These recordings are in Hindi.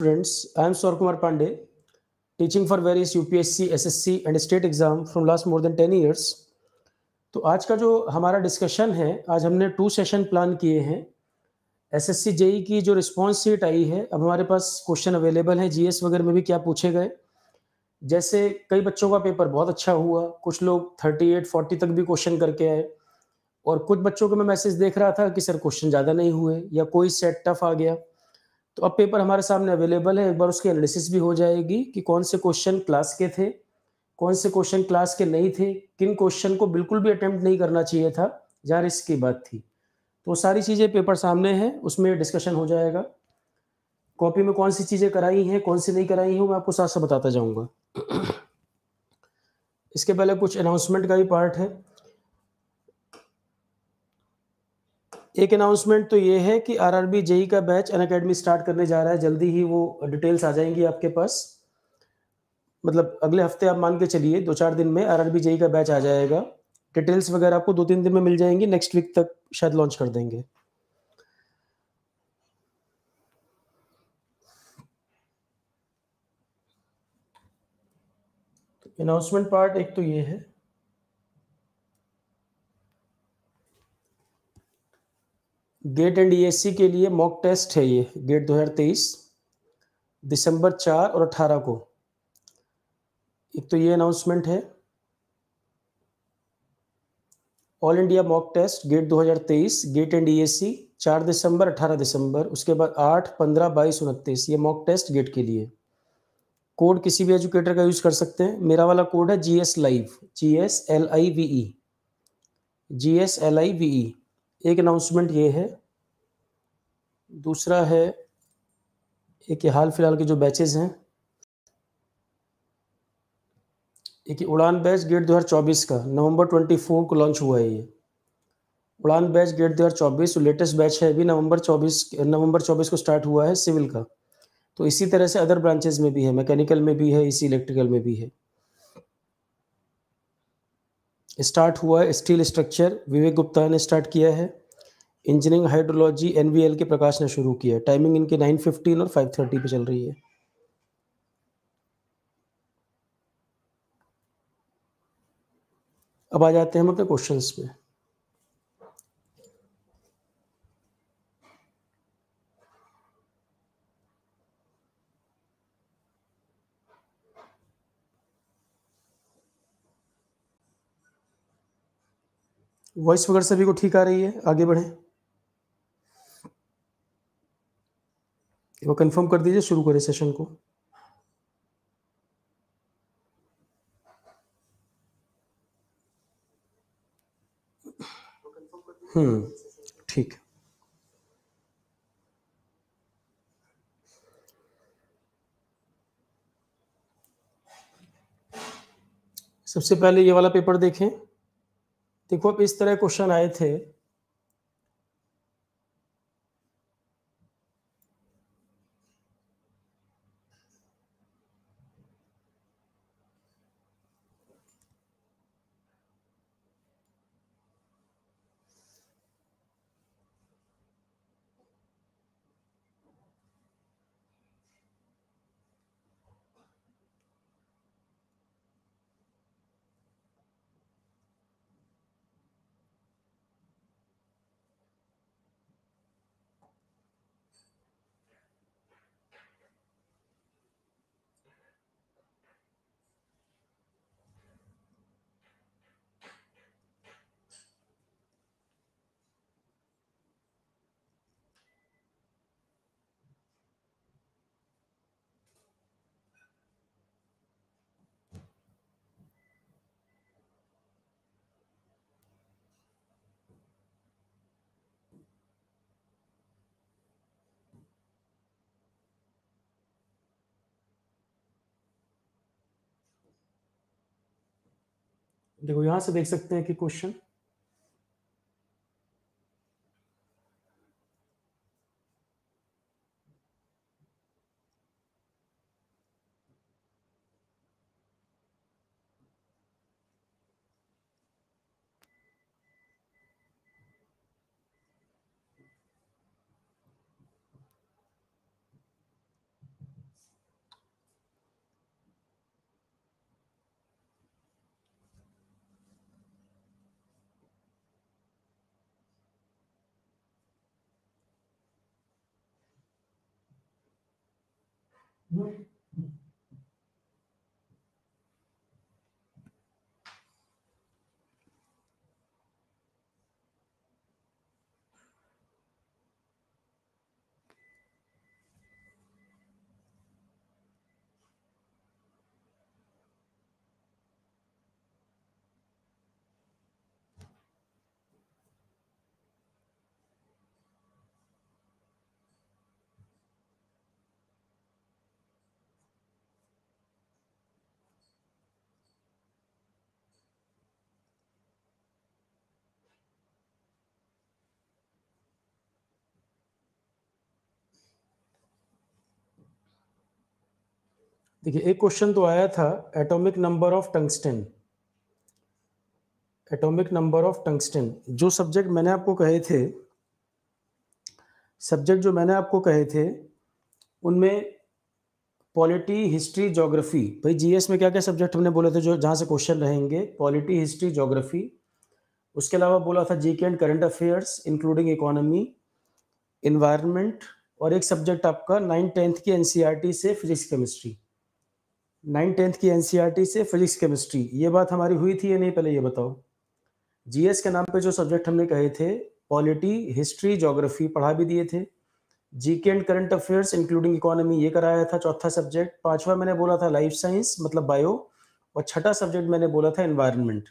Friends, I am Swar Kumar Pandey, teaching for various UPSC, SSC and state exam from last more than 10 years. तो आज का जो हमारा डिस्कशन है आज हमने टू सेशन प्लान किए हैं एस एस एसएससी जेई की जो रिस्पॉन्स सीट आई है अब हमारे पास क्वेश्चन अवेलेबल हैं एस वगैरह में भी क्या पूछे गए जैसे कई बच्चों का पेपर बहुत अच्छा हुआ कुछ लोग थर्टी एट फोर्टी तक भी क्वेश्चन करके आए और कुछ बच्चों को मैं मैसेज देख रहा था कि सर क्वेश्चन ज़्यादा नहीं हुए या कोई सेट टफ आ गया तो अब पेपर हमारे सामने अवेलेबल है एक बार उसकी एनालिसिस भी हो जाएगी कि कौन से क्वेश्चन क्लास के थे कौन से क्वेश्चन क्लास के नहीं थे किन क्वेश्चन को बिल्कुल भी अटेम्प्ट नहीं करना चाहिए था जहाँ रिस्क की बात थी तो सारी चीज़ें पेपर सामने हैं उसमें डिस्कशन हो जाएगा कॉपी में कौन सी चीज़ें कराई हैं कौन सी नहीं कराई हैं मैं आपको साथ साथ बताता जाऊँगा इसके पहले कुछ अनाउंसमेंट का भी पार्ट है एक अनाउंसमेंट तो ये है कि आर आर जेई का बैच अन अकेडमी स्टार्ट करने जा रहा है जल्दी ही वो डिटेल्स आ जाएंगी आपके पास मतलब अगले हफ्ते आप मान के चलिए दो चार दिन में आर आर जेई का बैच आ जाएगा डिटेल्स वगैरह आपको दो तीन दिन में मिल जाएंगी नेक्स्ट वीक तक शायद लॉन्च कर देंगे अनाउंसमेंट तो पार्ट एक तो ये है गेट एंड ईएससी के लिए मॉक टेस्ट है ये गेट 2023 दिसंबर चार और अट्ठारह को एक तो ये अनाउंसमेंट है all India mock test GATE 2023 GATE and ESC 4 दिसंबर 18 दिसंबर उसके बाद 8 15 बाईस उनतीस ये मॉक टेस्ट गेट के लिए कोड किसी भी एजुकेटर का यूज कर सकते हैं मेरा वाला कोड है G S live G S L I V E G S L I V E एक अनाउंसमेंट ये है दूसरा है एक हाल फिलहाल के जो बैचेज हैं एक उड़ान बैच गेट दो हजार चौबीस का नवंबर ट्वेंटी फोर को लॉन्च हुआ है ये उड़ान बैच गेट दो हजार तो लेटेस्ट बैच है अभी नवंबर चौबीस नवंबर चौबीस को स्टार्ट हुआ है सिविल का तो इसी तरह से अदर ब्रांचेज में भी है मैकेनिकल में भी है इसी इलेक्ट्रिकल में भी है स्टार्ट हुआ है स्टील स्ट्रक्चर विवेक गुप्ता ने स्टार्ट किया है इंजीनियरिंग हाइड्रोलॉजी एनवीएल के प्रकाश ने शुरू किया टाइमिंग इनकी नाइन फिफ्टीन और फाइव थर्टी पे चल रही है अब आ जाते हैं हम अपने क्वेश्चन पे वॉइस वगैरह सभी को ठीक आ रही है आगे बढ़ें एक बार कंफर्म कर दीजिए शुरू करें सेशन को हम्म ठीक सबसे पहले ये वाला पेपर देखें देखो अब इस तरह क्वेश्चन आए थे देखो यहां से देख सकते हैं कि क्वेश्चन muito देखिए एक क्वेश्चन तो आया था atomic number of tungsten atomic number of tungsten जो सब्जेक्ट मैंने आपको कहे थे सब्जेक्ट जो मैंने आपको कहे थे उनमें पॉलिटी हिस्ट्री जोग्राफी भाई जीएस में क्या क्या सब्जेक्ट हमने बोले थे जो जहाँ से क्वेश्चन रहेंगे पॉलिटी हिस्ट्री जोग्राफी उसके अलावा बोला था GK and current affairs including economy environment और एक सब्जेक्ट आपका नाइन टेंथ की एनसीईआरटी e से फिजिक्स केमिस्ट्री नाइन टेंथ की एनसीईआरटी e से फिजिक्स केमिस्ट्री ये बात हमारी हुई थी या नहीं पहले ये बताओ जीएस के नाम पे जो सब्जेक्ट हमने कहे थे पॉलिटी हिस्ट्री जोग्राफी पढ़ा भी दिए थे GK and current affairs including economy ये कराया था चौथा सब्जेक्ट पांचवा मैंने बोला था लाइफ साइंस मतलब बायो और छठा सब्जेक्ट मैंने बोला था एनवायरमेंट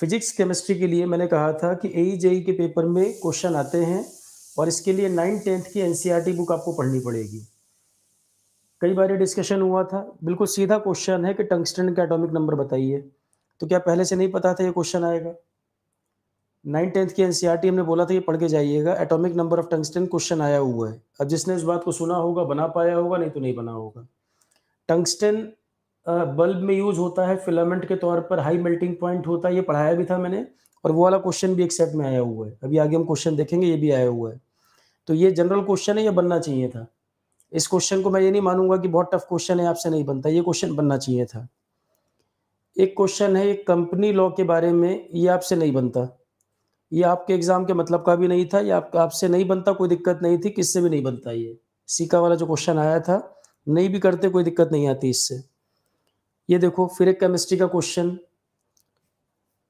फिजिक्स केमिस्ट्री के लिए मैंने कहा था कि ए जेई e e के पेपर में क्वेश्चन आते हैं और इसके लिए नाइन टेंथ की एन बुक आपको पढ़नी पड़ेगी कई बार ये डिस्कशन हुआ था बिल्कुल सीधा क्वेश्चन है कि टंगस्टन का एटॉमिक नंबर बताइए तो क्या पहले से नहीं पता था ये क्वेश्चन आएगा नाइन टेंथ की एनसीईआरटी e हमने बोला था ये पढ़ के जाइएगा atomic number of tungsten question आया हुआ है अब जिसने इस बात को सुना होगा बना पाया होगा नहीं तो नहीं बना होगा टंगस्टन बल्ब में यूज होता है फिलामेंट के तौर पर हाई मेल्टिंग पॉइंट होता है ये पढ़ाया भी था मैंने और वो वाला क्वेश्चन भी एक सेट में आया हुआ है अभी आगे हम क्वेश्चन देखेंगे ये भी आया हुआ है तो ये जनरल क्वेश्चन है ये बनना चाहिए था इस क्वेश्चन को मैं ये नहीं मानूंगा कि बहुत टफ क्वेश्चन है आपसे नहीं बनता ये क्वेश्चन बनना चाहिए था एक क्वेश्चन है एक कंपनी लॉ के बारे में ये आपसे नहीं बनता ये आपके एग्जाम के मतलब का भी नहीं था ये आपका आपसे नहीं बनता कोई दिक्कत नहीं थी किससे भी नहीं बनता ये सीका वाला जो क्वेश्चन आया था नहीं भी करते कोई दिक्कत नहीं आती इससे ये देखो फिर एक केमिस्ट्री का क्वेश्चन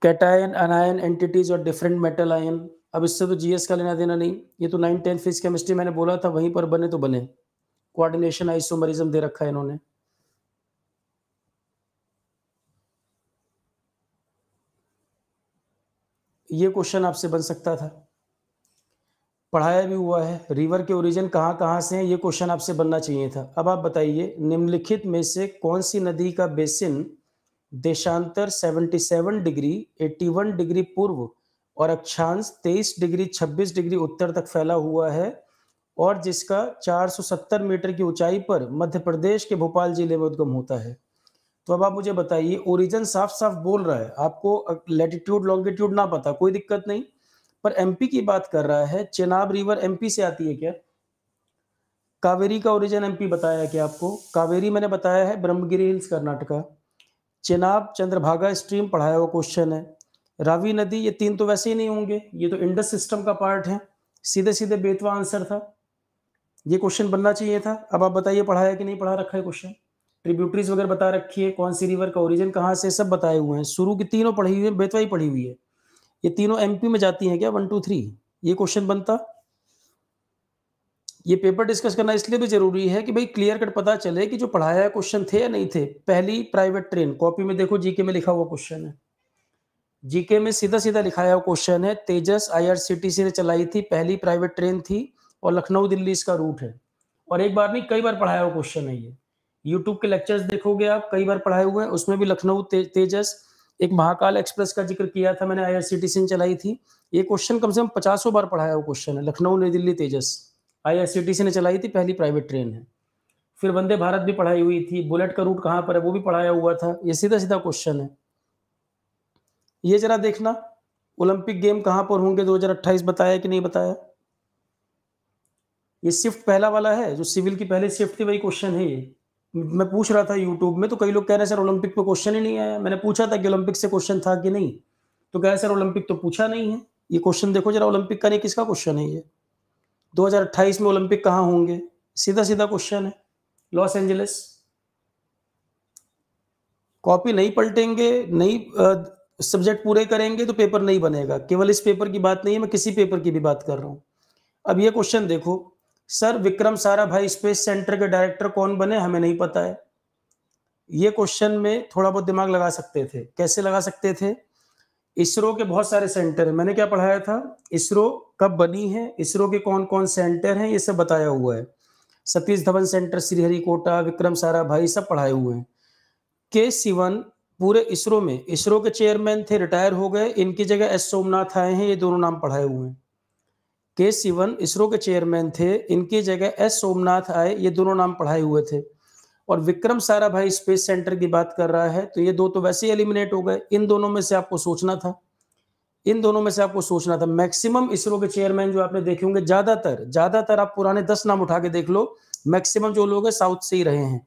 कैटायन अनायन एंटिटीज और डिफरेंट मेटल आयन अब इससे तो जीएस का लेना देना नहीं ये तो नाइन टेंथ फिजिक्स केमिस्ट्री मैंने बोला था वहीं पर बने तो बने कोऑर्डिनेशन आइसोमरिज्म दे रखा है इन्होंने ये क्वेश्चन आपसे बन सकता था पढ़ाया भी हुआ है रिवर के ओरिजिन कहाँ कहाँ से हैं ये क्वेश्चन आपसे बनना चाहिए था अब आप बताइए निम्नलिखित में से कौन सी नदी का बेसिन देशांतर 77 डिग्री 81 डिग्री पूर्व और अक्षांश 23 डिग्री 26 डिग्री उत्तर तक फैला हुआ है और जिसका 470 मीटर की ऊंचाई पर मध्य प्रदेश के भोपाल जिले में उद्गम होता है तो अब आप मुझे बताइए ओरिजन साफ साफ बोल रहा है आपको लेटिट्यूड लॉन्गिट्यूड ना पता कोई दिक्कत नहीं पर एमपी की बात कर रहा है चेनाब रिवर एमपी से आती है क्या कावेरी का ओरिजिन एमपी बताया क्या आपको कावेरी मैंने बताया है ब्रह्मगिरी हिल्स कर्नाटका चेनाब चंद्रभागा स्ट्रीम पढ़ाया हुआ क्वेश्चन है रावी नदी ये तीन तो वैसे ही नहीं होंगे ये तो इंडस सिस्टम का पार्ट है सीधे सीधे बेतवा आंसर था ये क्वेश्चन बनना चाहिए था अब आप बताइए पढ़ाया कि नहीं पढ़ा रखा है क्वेश्चन ट्रिब्यूटरीज वगैरह बता रखी है कौन सी रिवर का ओरिजिन कहाँ से सब बताए हुए हैं शुरू की तीनों पढ़ी हुई है बेतवाई पढ़ी हुई है ये तीनों एमपी में जाती हैं क्या वन टू थ्री ये क्वेश्चन बनता ये पेपर डिस्कस करना इसलिए भी जरूरी है कि भाई क्लियर कट पता चले कि जो पढ़ाया क्वेश्चन थे या नहीं थे पहली प्राइवेट ट्रेन कॉपी में देखो जीके में लिखा हुआ क्वेश्चन है जीके में सीधा सीधा लिखाया हुआ क्वेश्चन है तेजस आईआरसीटीसी ने चलाई थी पहली प्राइवेट ट्रेन थी और लखनऊ दिल्ली इसका रूट है और एक बार नहीं कई बार पढ़ाया हुआ क्वेश्चन है ये यूट्यूब के लेक्चर्स देखोगे आप कई बार पढ़ाए हुए हैं उसमें भी लखनऊ ते, तेजस एक महाकाल एक्सप्रेस का जिक्र किया था मैंने आई ने चलाई थी ये क्वेश्चन कम से कम पचासों बार पढ़ाया हुआ क्वेश्चन है लखनऊ नई दिल्ली तेजस आईआरसीटीसी ने चलाई थी पहली प्राइवेट ट्रेन है फिर वंदे भारत भी पढ़ाई हुई थी बुलेट का रूट कहाँ पर है वो भी पढ़ाया हुआ था ये सीधा सीधा क्वेश्चन है ये जरा देखना ओलंपिक गेम कहाँ पर होंगे 2028 बताया कि नहीं बताया ये शिफ्ट पहला वाला है जो सिविल की पहले शिफ्ट थी वही क्वेश्चन है ये मैं पूछ रहा था यूट्यूब में तो कई लोग कह रहे हैं सर ओलंपिक पे क्वेश्चन ही नहीं आया मैंने पूछा था कि ओलंपिक से क्वेश्चन था कि नहीं तो कह रहे सर ओलंपिक तो पूछा नहीं है ये क्वेश्चन देखो जरा ओलंपिक का नहीं किसका क्वेश्चन है ये दो में ओलंपिक कहाँ होंगे सीधा सीधा क्वेश्चन है लॉस एंजलिस कॉपी नहीं पलटेंगे नहीं सब्जेक्ट पूरे करेंगे तो पेपर नहीं बनेगा केवल इस पेपर की बात नहीं है मैं किसी पेपर की भी बात कर रहा हूँ अब ये क्वेश्चन देखो सर विक्रम सारा भाई स्पेस सेंटर के डायरेक्टर कौन बने हमें नहीं पता है ये क्वेश्चन में थोड़ा बहुत दिमाग लगा सकते थे कैसे लगा सकते थे इसरो के बहुत सारे सेंटर हैं मैंने क्या पढ़ाया था इसरो कब बनी है इसरो के कौन कौन सेंटर हैं ये सब बताया हुआ है सतीश धवन सेंटर श्रीहरिकोटा विक्रम सारा भाई सब पढ़ाए हुए हैं के सिवन पूरे इसरो में इसरो के चेयरमैन थे रिटायर हो गए इनकी जगह एस सोमनाथ आए हैं ये दोनों नाम पढ़ाए हुए हैं के सिवन इसरो के चेयरमैन थे इनकी जगह एस सोमनाथ आए ये दोनों नाम पढ़ाए हुए थे और विक्रम सारा भाई स्पेस सेंटर की बात कर रहा है तो ये दो तो वैसे ही एलिमिनेट हो गए इन दोनों में से आपको सोचना था इन दोनों में से आपको सोचना था मैक्सिमम इसरो के चेयरमैन जो आपने देखे होंगे ज्यादातर ज्यादातर आप पुराने दस नाम उठा के देख लो मैक्सिमम जो लोग हैं साउथ से ही रहे हैं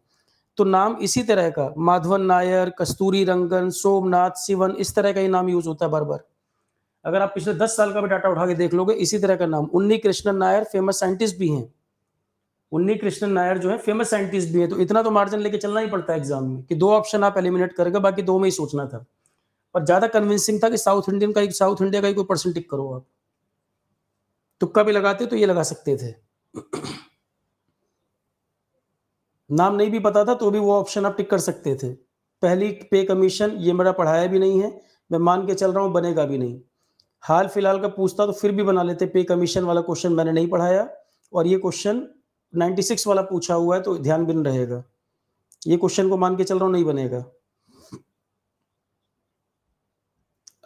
तो नाम इसी तरह का माधवन नायर कस्तूरी रंगन सोमनाथ सिवन इस तरह का ही नाम यूज होता है बार बार अगर आप पिछले दस साल का भी डाटा उठा के देख लोगे इसी तरह का नाम उन्नी कृष्णन नायर फेमस साइंटिस्ट भी हैं उन्नी कृष्णन नायर जो है फेमस साइंटिस्ट भी है तो इतना तो मार्जिन लेके चलना ही पड़ता है एग्जाम में कि दो ऑप्शन आप एलिमिनेट करेगा बाकी दो में ही सोचना था पर ज्यादा कन्विंसिंग था कि साउथ इंडियन का साउथ इंडिया का ही कोई पर्सन टिक करो आप तुक्का भी लगाते तो ये लगा सकते थे नाम नहीं भी पता था तो भी वो ऑप्शन आप टिक कर सकते थे पहली पे कमीशन ये मेरा पढ़ाया भी नहीं है मैं मान के चल रहा हूं बनेगा भी नहीं हाल फिलहाल का पूछता तो फिर भी बना लेते पे कमीशन वाला क्वेश्चन मैंने नहीं पढ़ाया और ये क्वेश्चन 96 वाला पूछा हुआ है तो ध्यान बिन रहेगा ये क्वेश्चन को मान के चल रहा हूँ नहीं बनेगा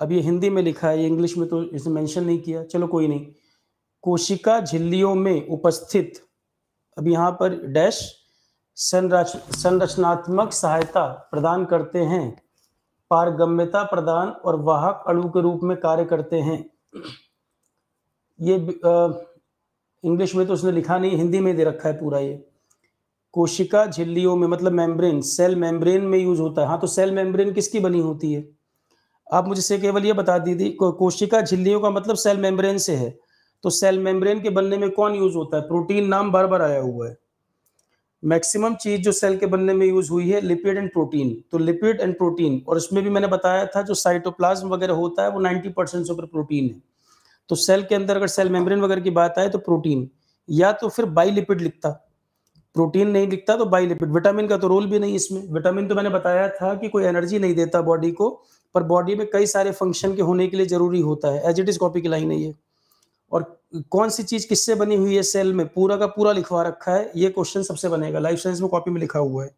अब ये हिंदी में लिखा है इंग्लिश में तो इसने मेंशन नहीं किया चलो कोई नहीं कोशिका झिल्लियों में उपस्थित अब यहाँ पर डैश संरचनात्मक सहायता प्रदान करते हैं पारगम्यता प्रदान और वाहक अणु के रूप में कार्य करते हैं ये इंग्लिश में तो उसने लिखा नहीं हिंदी में दे रखा है पूरा ये कोशिका झिल्लियों में मतलब मेम्ब्रेन सेल मेम्ब्रेन में यूज होता है हाँ तो सेल मेम्ब्रेन किसकी बनी होती है आप मुझे से केवल ये बता दीजिए कोशिका झिल्लियों का मतलब सेल मेम्ब्रेन से है तो सेल मेम्ब्रेन के बनने में कौन यूज होता है प्रोटीन नाम बार बार आया हुआ है मैक्सिमम चीज जो सेल के बनने में यूज हुई है लिपिड एंड प्रोटीन तो लिपिड एंड प्रोटीन और इसमें भी मैंने बताया था जो साइटोप्लाज्म वगैरह होता है वो 90 परसेंट से ऊपर प्रोटीन है तो सेल के अंदर अगर सेल मेम्ब्रेन वगैरह की बात आए तो प्रोटीन या तो फिर बाई लिपिड लिखता प्रोटीन नहीं लिखता तो बाई लिपिड विटामिन का तो रोल भी नहीं इसमें विटामिन तो मैंने बताया था कि कोई एनर्जी नहीं देता बॉडी को पर बॉडी में कई सारे फंक्शन के होने के लिए जरूरी होता है एज इट इज कॉपी की लाइन है ये और कौन सी चीज किससे बनी हुई है सेल में पूरा का पूरा लिखवा रखा है ये क्वेश्चन सबसे बनेगा लाइफ साइंस में कॉपी में लिखा हुआ है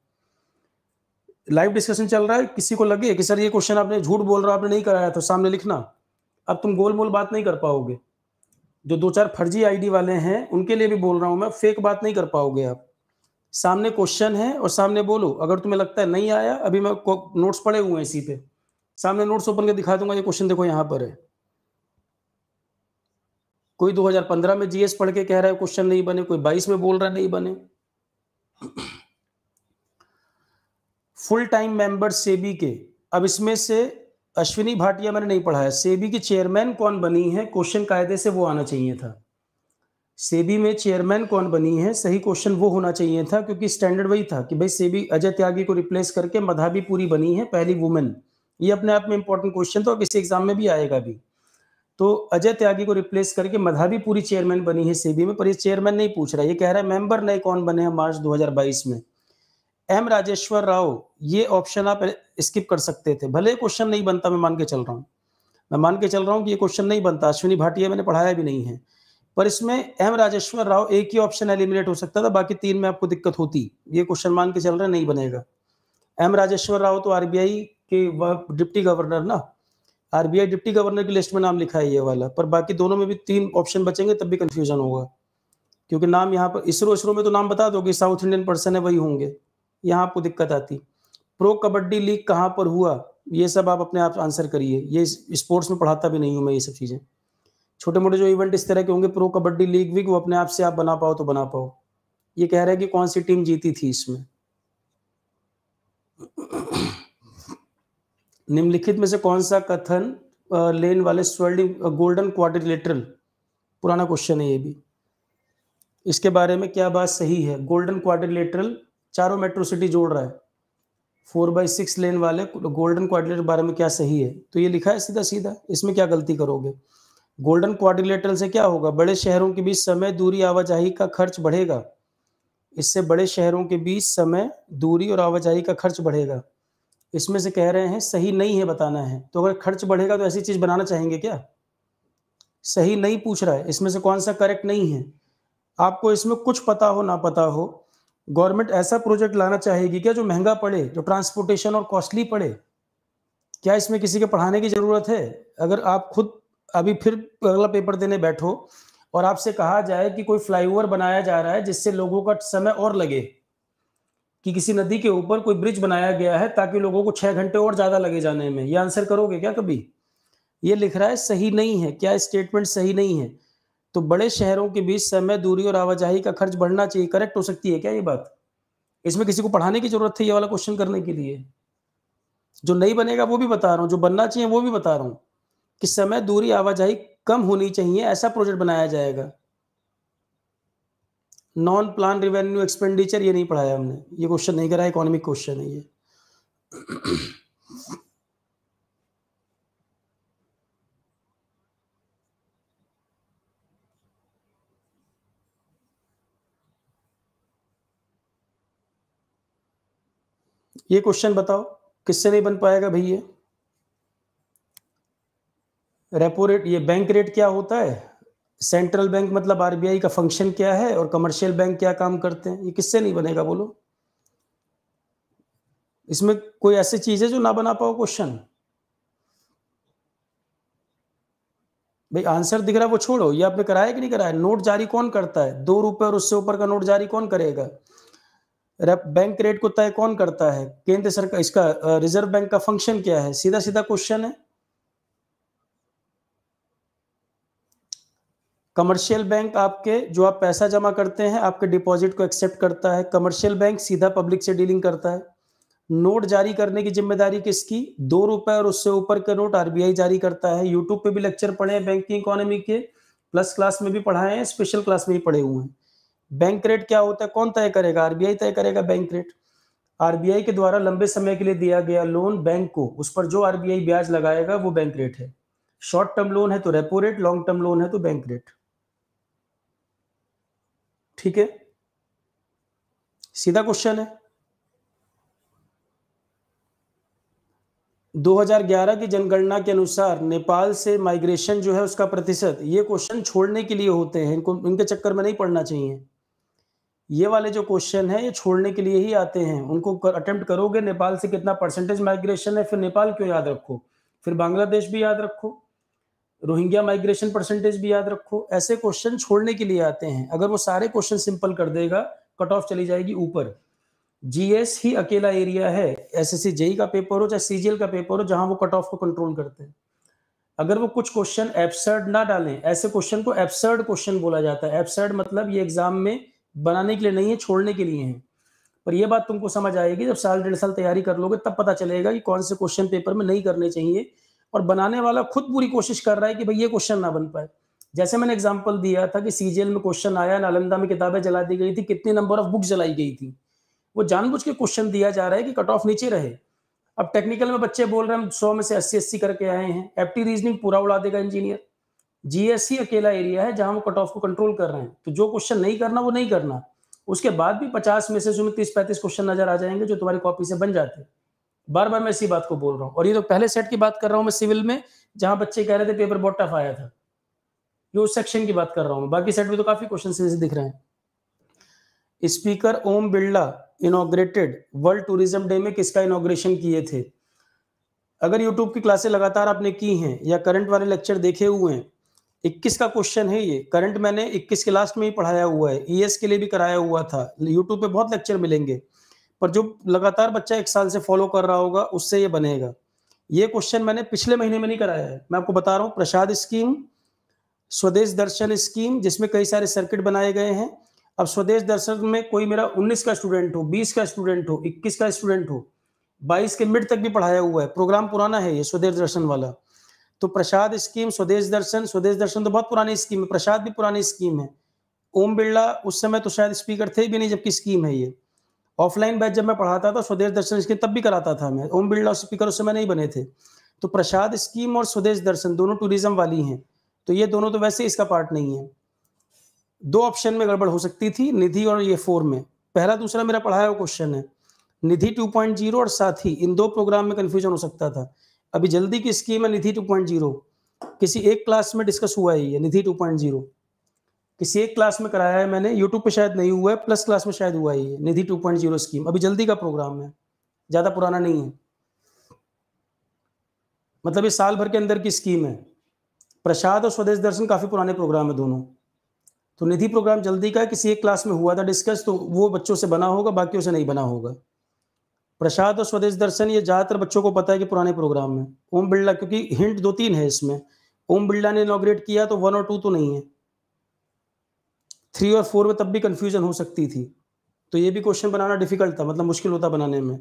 लाइव डिस्कशन चल रहा है किसी को लगे कि सर ये क्वेश्चन आपने झूठ बोल रहा आपने नहीं कराया तो सामने लिखना अब तुम गोल मोल बात नहीं कर पाओगे जो दो चार फर्जी आईडी वाले हैं उनके लिए भी बोल रहा हूं मैं फेक बात नहीं कर पाओगे आप सामने क्वेश्चन है और सामने बोलो अगर तुम्हें लगता है नहीं आया अभी मैं नोट्स पड़े हुए हैं इसी पे सामने नोट्स ओपन कर दिखा दूंगा ये क्वेश्चन देखो यहाँ पर है कोई 2015 में जीएस पढ़ के कह रहा है क्वेश्चन नहीं बने कोई 22 में बोल रहा नहीं बने फुल टाइम मेंबर सेबी के अब इसमें से अश्विनी भाटिया मैंने नहीं पढ़ा है सेबी की चेयरमैन कौन बनी है क्वेश्चन कायदे से वो आना चाहिए था सेबी में चेयरमैन कौन बनी है सही क्वेश्चन वो होना चाहिए था क्योंकि स्टैंडर्ड वही था कि भाई सेबी अजय त्यागी को रिप्लेस करके मधाबी पूरी बनी है पहली वुमेन ये अपने आप में इंपॉर्टेंट क्वेश्चन तो अब इस एग्जाम में भी आएगा भी तो अजय त्यागी को रिप्लेस करके मधावी पूरी चेयरमैन बनी है सेबी में पर ये चेयरमैन नहीं पूछ रहा ये कह रहा है मेंबर नए कौन बने हैं मार्च 2022 में एम राजेश्वर राव ये ऑप्शन आप स्किप कर सकते थे भले क्वेश्चन नहीं बनता मैं मान के चल रहा हूँ मैं मान के चल रहा हूँ कि ये क्वेश्चन नहीं बनता अश्विनी भाटिया मैंने पढ़ाया भी नहीं है पर इसमें एम राजेश्वर राव एक ही ऑप्शन एलिमिनेट हो सकता था बाकी तीन में आपको दिक्कत होती ये क्वेश्चन मान के चल रहे नहीं बनेगा एम राजेश्वर राव तो आरबीआई के डिप्टी गवर्नर ना आरबीआई डिप्टी गवर्नर की लिस्ट में नाम लिखा है ये वाला पर बाकी दोनों में भी तीन ऑप्शन बचेंगे तब भी कन्फ्यूजन होगा क्योंकि नाम यहाँ पर इसरो इसरो में तो नाम बता दो साउथ इंडियन पर्सन है वही होंगे यहाँ आपको दिक्कत आती प्रो कबड्डी लीग कहाँ पर हुआ ये सब आप अपने आप आंसर करिए ये स्पोर्ट्स में पढ़ाता भी नहीं हूँ मैं ये सब चीज़ें छोटे मोटे जो इवेंट इस तरह के होंगे प्रो कबड्डी लीग भी वो अपने आप से आप बना पाओ तो बना पाओ ये कह रहे हैं कि कौन सी टीम जीती थी इसमें निम्नलिखित में से कौन सा कथन लेन वाले स्वर्णिम गोल्डन क्वाड्रिलेटरल पुराना क्वेश्चन है ये भी इसके बारे में क्या बात सही है गोल्डन क्वाड्रिलेटरल चारों मेट्रो सिटी जोड़ रहा है फोर बाई सिक्स लेन वाले गोल्डन क्वाड्रिलेटर बारे में क्या सही है तो ये लिखा है सीधा सीधा इसमें क्या गलती करोगे गोल्डन क्वाड्रिलेटरल से क्या होगा बड़े शहरों के बीच समय दूरी आवाजाही का खर्च बढ़ेगा इससे बड़े शहरों के बीच समय दूरी और आवाजाही का खर्च बढ़ेगा इसमें से कह रहे हैं सही नहीं है बताना है तो अगर खर्च बढ़ेगा तो ऐसी चीज़ बनाना चाहेंगे क्या सही नहीं पूछ रहा है इसमें से कौन सा करेक्ट नहीं है आपको इसमें कुछ पता हो ना पता हो गवर्नमेंट ऐसा प्रोजेक्ट लाना चाहेगी क्या जो महंगा पड़े जो ट्रांसपोर्टेशन और कॉस्टली पड़े क्या इसमें किसी के पढ़ाने की ज़रूरत है अगर आप खुद अभी फिर अगला पेपर देने बैठो और आपसे कहा जाए कि कोई फ्लाईओवर बनाया जा रहा है जिससे लोगों का समय और लगे कि किसी नदी के ऊपर कोई ब्रिज बनाया गया है ताकि लोगों को छह घंटे और ज़्यादा लगे जाने में ये आंसर करोगे क्या कभी ये लिख रहा है सही नहीं है क्या स्टेटमेंट सही नहीं है तो बड़े शहरों के बीच समय दूरी और आवाजाही का खर्च बढ़ना चाहिए करेक्ट हो सकती है क्या ये बात इसमें किसी को पढ़ाने की जरूरत है ये वाला क्वेश्चन करने के लिए जो नहीं बनेगा वो भी बता रहा हूँ जो बनना चाहिए वो भी बता रहा हूँ कि समय दूरी आवाजाही कम होनी चाहिए ऐसा प्रोजेक्ट बनाया जाएगा नॉन प्लान रिवेन्यू एक्सपेंडिचर ये नहीं पढ़ाया हमने ये क्वेश्चन नहीं करा इकोनॉमिक क्वेश्चन है ये ये क्वेश्चन बताओ किससे नहीं बन पाएगा भैया रेपो रेट ये बैंक रेट क्या होता है सेंट्रल बैंक मतलब आरबीआई का फंक्शन क्या है और कमर्शियल बैंक क्या काम करते हैं ये किससे नहीं बनेगा बोलो इसमें कोई ऐसी चीज है जो ना बना पाओ क्वेश्चन भाई आंसर दिख रहा है वो छोड़ो ये आपने कराया कि नहीं कराया नोट जारी कौन करता है दो रुपए और उससे ऊपर का नोट जारी कौन करेगा बैंक रेट को तय कौन करता है केंद्र सरकार इसका रिजर्व बैंक का फंक्शन क्या है सीधा सीधा क्वेश्चन है कमर्शियल बैंक आपके जो आप पैसा जमा करते हैं आपके डिपॉजिट को एक्सेप्ट करता है कमर्शियल बैंक सीधा पब्लिक से डीलिंग करता है नोट जारी करने की जिम्मेदारी किसकी दो रुपए और उससे ऊपर के नोट आरबीआई जारी करता है यूट्यूब पे भी लेक्चर पढ़े हैं बैंकिंग इकोनॉमी के प्लस क्लास में भी पढ़ाए हैं स्पेशल क्लास में भी पढ़े हुए हैं बैंक रेट क्या होता है कौन तय करेगा आरबीआई तय करेगा बैंक रेट आरबीआई के द्वारा लंबे समय के लिए दिया गया लोन बैंक को उस पर जो आरबीआई ब्याज लगाएगा वो बैंक रेट है शॉर्ट टर्म लोन है तो repo rate long term loan है तो बैंक रेट ठीक है सीधा क्वेश्चन है 2011 की जनगणना के अनुसार नेपाल से माइग्रेशन जो है उसका प्रतिशत ये क्वेश्चन छोड़ने के लिए होते हैं इनको इनके चक्कर में नहीं पढ़ना चाहिए ये वाले जो क्वेश्चन है ये छोड़ने के लिए ही आते हैं उनको कर, अटेम्प्ट करोगे नेपाल से कितना परसेंटेज माइग्रेशन है फिर नेपाल क्यों याद रखो फिर बांग्लादेश भी याद रखो रोहिंग्या माइग्रेशन परसेंटेज भी याद रखो ऐसे क्वेश्चन छोड़ने के लिए आते हैं अगर वो सारे क्वेश्चन सिंपल कर देगा कट ऑफ चली जाएगी ऊपर जीएस ही अकेला एरिया है एस एस जेई का पेपर हो चाहे सीजीएल का पेपर हो जहां वो कट ऑफ को कंट्रोल करते हैं अगर वो कुछ क्वेश्चन एबसर्ड ना डालें ऐसे क्वेश्चन को एबसर्ड क्वेश्चन बोला जाता है एबसर्ड मतलब ये एग्जाम में बनाने के लिए नहीं है छोड़ने के लिए है पर यह बात तुमको समझ आएगी जब साल डेढ़ साल तैयारी कर लोगे तब पता चलेगा कि कौन से क्वेश्चन पेपर में नहीं करने चाहिए और बनाने वाला खुद पूरी कोशिश कर रहा है कि भाई ये क्वेश्चन ना बन पाए जैसे मैंने एग्जाम्पल दिया था कि सीजीएल में क्वेश्चन आया नालंदा में किताबें जला दी गई थी कितने नंबर ऑफ बुक जलाई गई थी वो जानबूझ के क्वेश्चन दिया जा रहा है कि कट ऑफ नीचे रहे अब टेक्निकल में बच्चे बोल रहे हैं हम सौ में से अस्सी अस्सी करके आए हैं एप्टी रीजनिंग पूरा उड़ा देगा इंजीनियर जीएससी अकेला एरिया है जहां वो कट ऑफ को कंट्रोल कर रहे हैं तो जो क्वेश्चन नहीं करना वो नहीं करना उसके बाद भी पचास में से उसमें तीस पैंतीस क्वेश्चन नजर आ जाएंगे जो तुम्हारी कॉपी से बन जाते हैं बार बार मैं इसी बात को बोल रहा हूँ और ये तो पहले सेट की बात कर रहा हूँ मैं सिविल में जहां बच्चे कह रहे थे पेपर बहुत टफ आया था ये उस सेक्शन की बात कर रहा हूँ बाकी सेट में तो काफी क्वेश्चन दिख रहे हैं speaker Om Birla inaugurated world tourism day में किसका इनोग्रेशन किए थे अगर यूट्यूब की क्लासे लगातार आपने की हैं या करंट वाले लेक्चर देखे हुए हैं इक्कीस का क्वेश्चन है ये करंट मैंने इक्कीस के लास्ट में ही पढ़ाया हुआ है ई e के लिए भी कराया हुआ था यूट्यूब पे बहुत लेक्चर मिलेंगे पर जो लगातार बच्चा एक साल से फॉलो कर रहा होगा उससे ये बनेगा ये क्वेश्चन मैंने पिछले महीने में नहीं कराया है मैं आपको बता रहा हूँ प्रसाद स्कीम स्वदेश दर्शन स्कीम जिसमें कई सारे सर्किट बनाए गए हैं अब स्वदेश दर्शन में कोई मेरा 19 का स्टूडेंट हो 20 का स्टूडेंट हो 21 का स्टूडेंट हो 22 के मिड तक भी पढ़ाया हुआ है प्रोग्राम पुराना है ये स्वदेश दर्शन वाला तो प्रसाद स्कीम स्वदेश दर्शन स्वदेश दर्शन तो बहुत पुरानी स्कीम है प्रसाद भी पुरानी स्कीम है ओम बिरला उस समय तो शायद स्पीकर थे भी नहीं जबकि स्कीम है ये ऑफलाइन बैच जब मैं पढ़ाता था स्वदेश दर्शन स्कीम तब भी कराता था मैं ओम बिरला स्पीकर उससे समय नहीं बने थे तो प्रसाद स्कीम और स्वदेश दर्शन दोनों टूरिज्म वाली हैं तो ये दोनों तो वैसे इसका पार्ट नहीं है दो ऑप्शन में गड़बड़ हो सकती थी निधि और ये फोर में पहला दूसरा मेरा पढ़ाया हुआ क्वेश्चन है निधि 2.0 और साथ ही इन दो प्रोग्राम में कन्फ्यूजन हो सकता था अभी जल्दी की स्कीम है निधि 2.0 किसी एक क्लास में डिस्कस हुआ है ये निधि 2.0 किसी एक क्लास में कराया है मैंने यूट्यूब पे शायद नहीं हुआ है प्लस क्लास में शायद हुआ है टू निधि 2.0 स्कीम अभी जल्दी का प्रोग्राम है ज़्यादा पुराना नहीं है मतलब ये साल भर के अंदर की स्कीम है प्रसाद और स्वदेश दर्शन काफ़ी पुराने प्रोग्राम है दोनों तो निधि प्रोग्राम जल्दी का किसी एक क्लास में हुआ था डिस्कस तो वो बच्चों से बना होगा बाकी से नहीं बना होगा प्रसाद और स्वदेश दर्शन ये ज़्यादातर बच्चों को पता है कि पुराने प्रोग्राम में ओम बिरला क्योंकि हिंट दो तीन है इसमें ओम बिरला ने इनोग्रेट किया तो वन और टू तो नहीं है थ्री और फोर में तब भी कन्फ्यूजन हो सकती थी तो ये भी क्वेश्चन बनाना डिफिकल्ट था मतलब मुश्किल होता बनाने में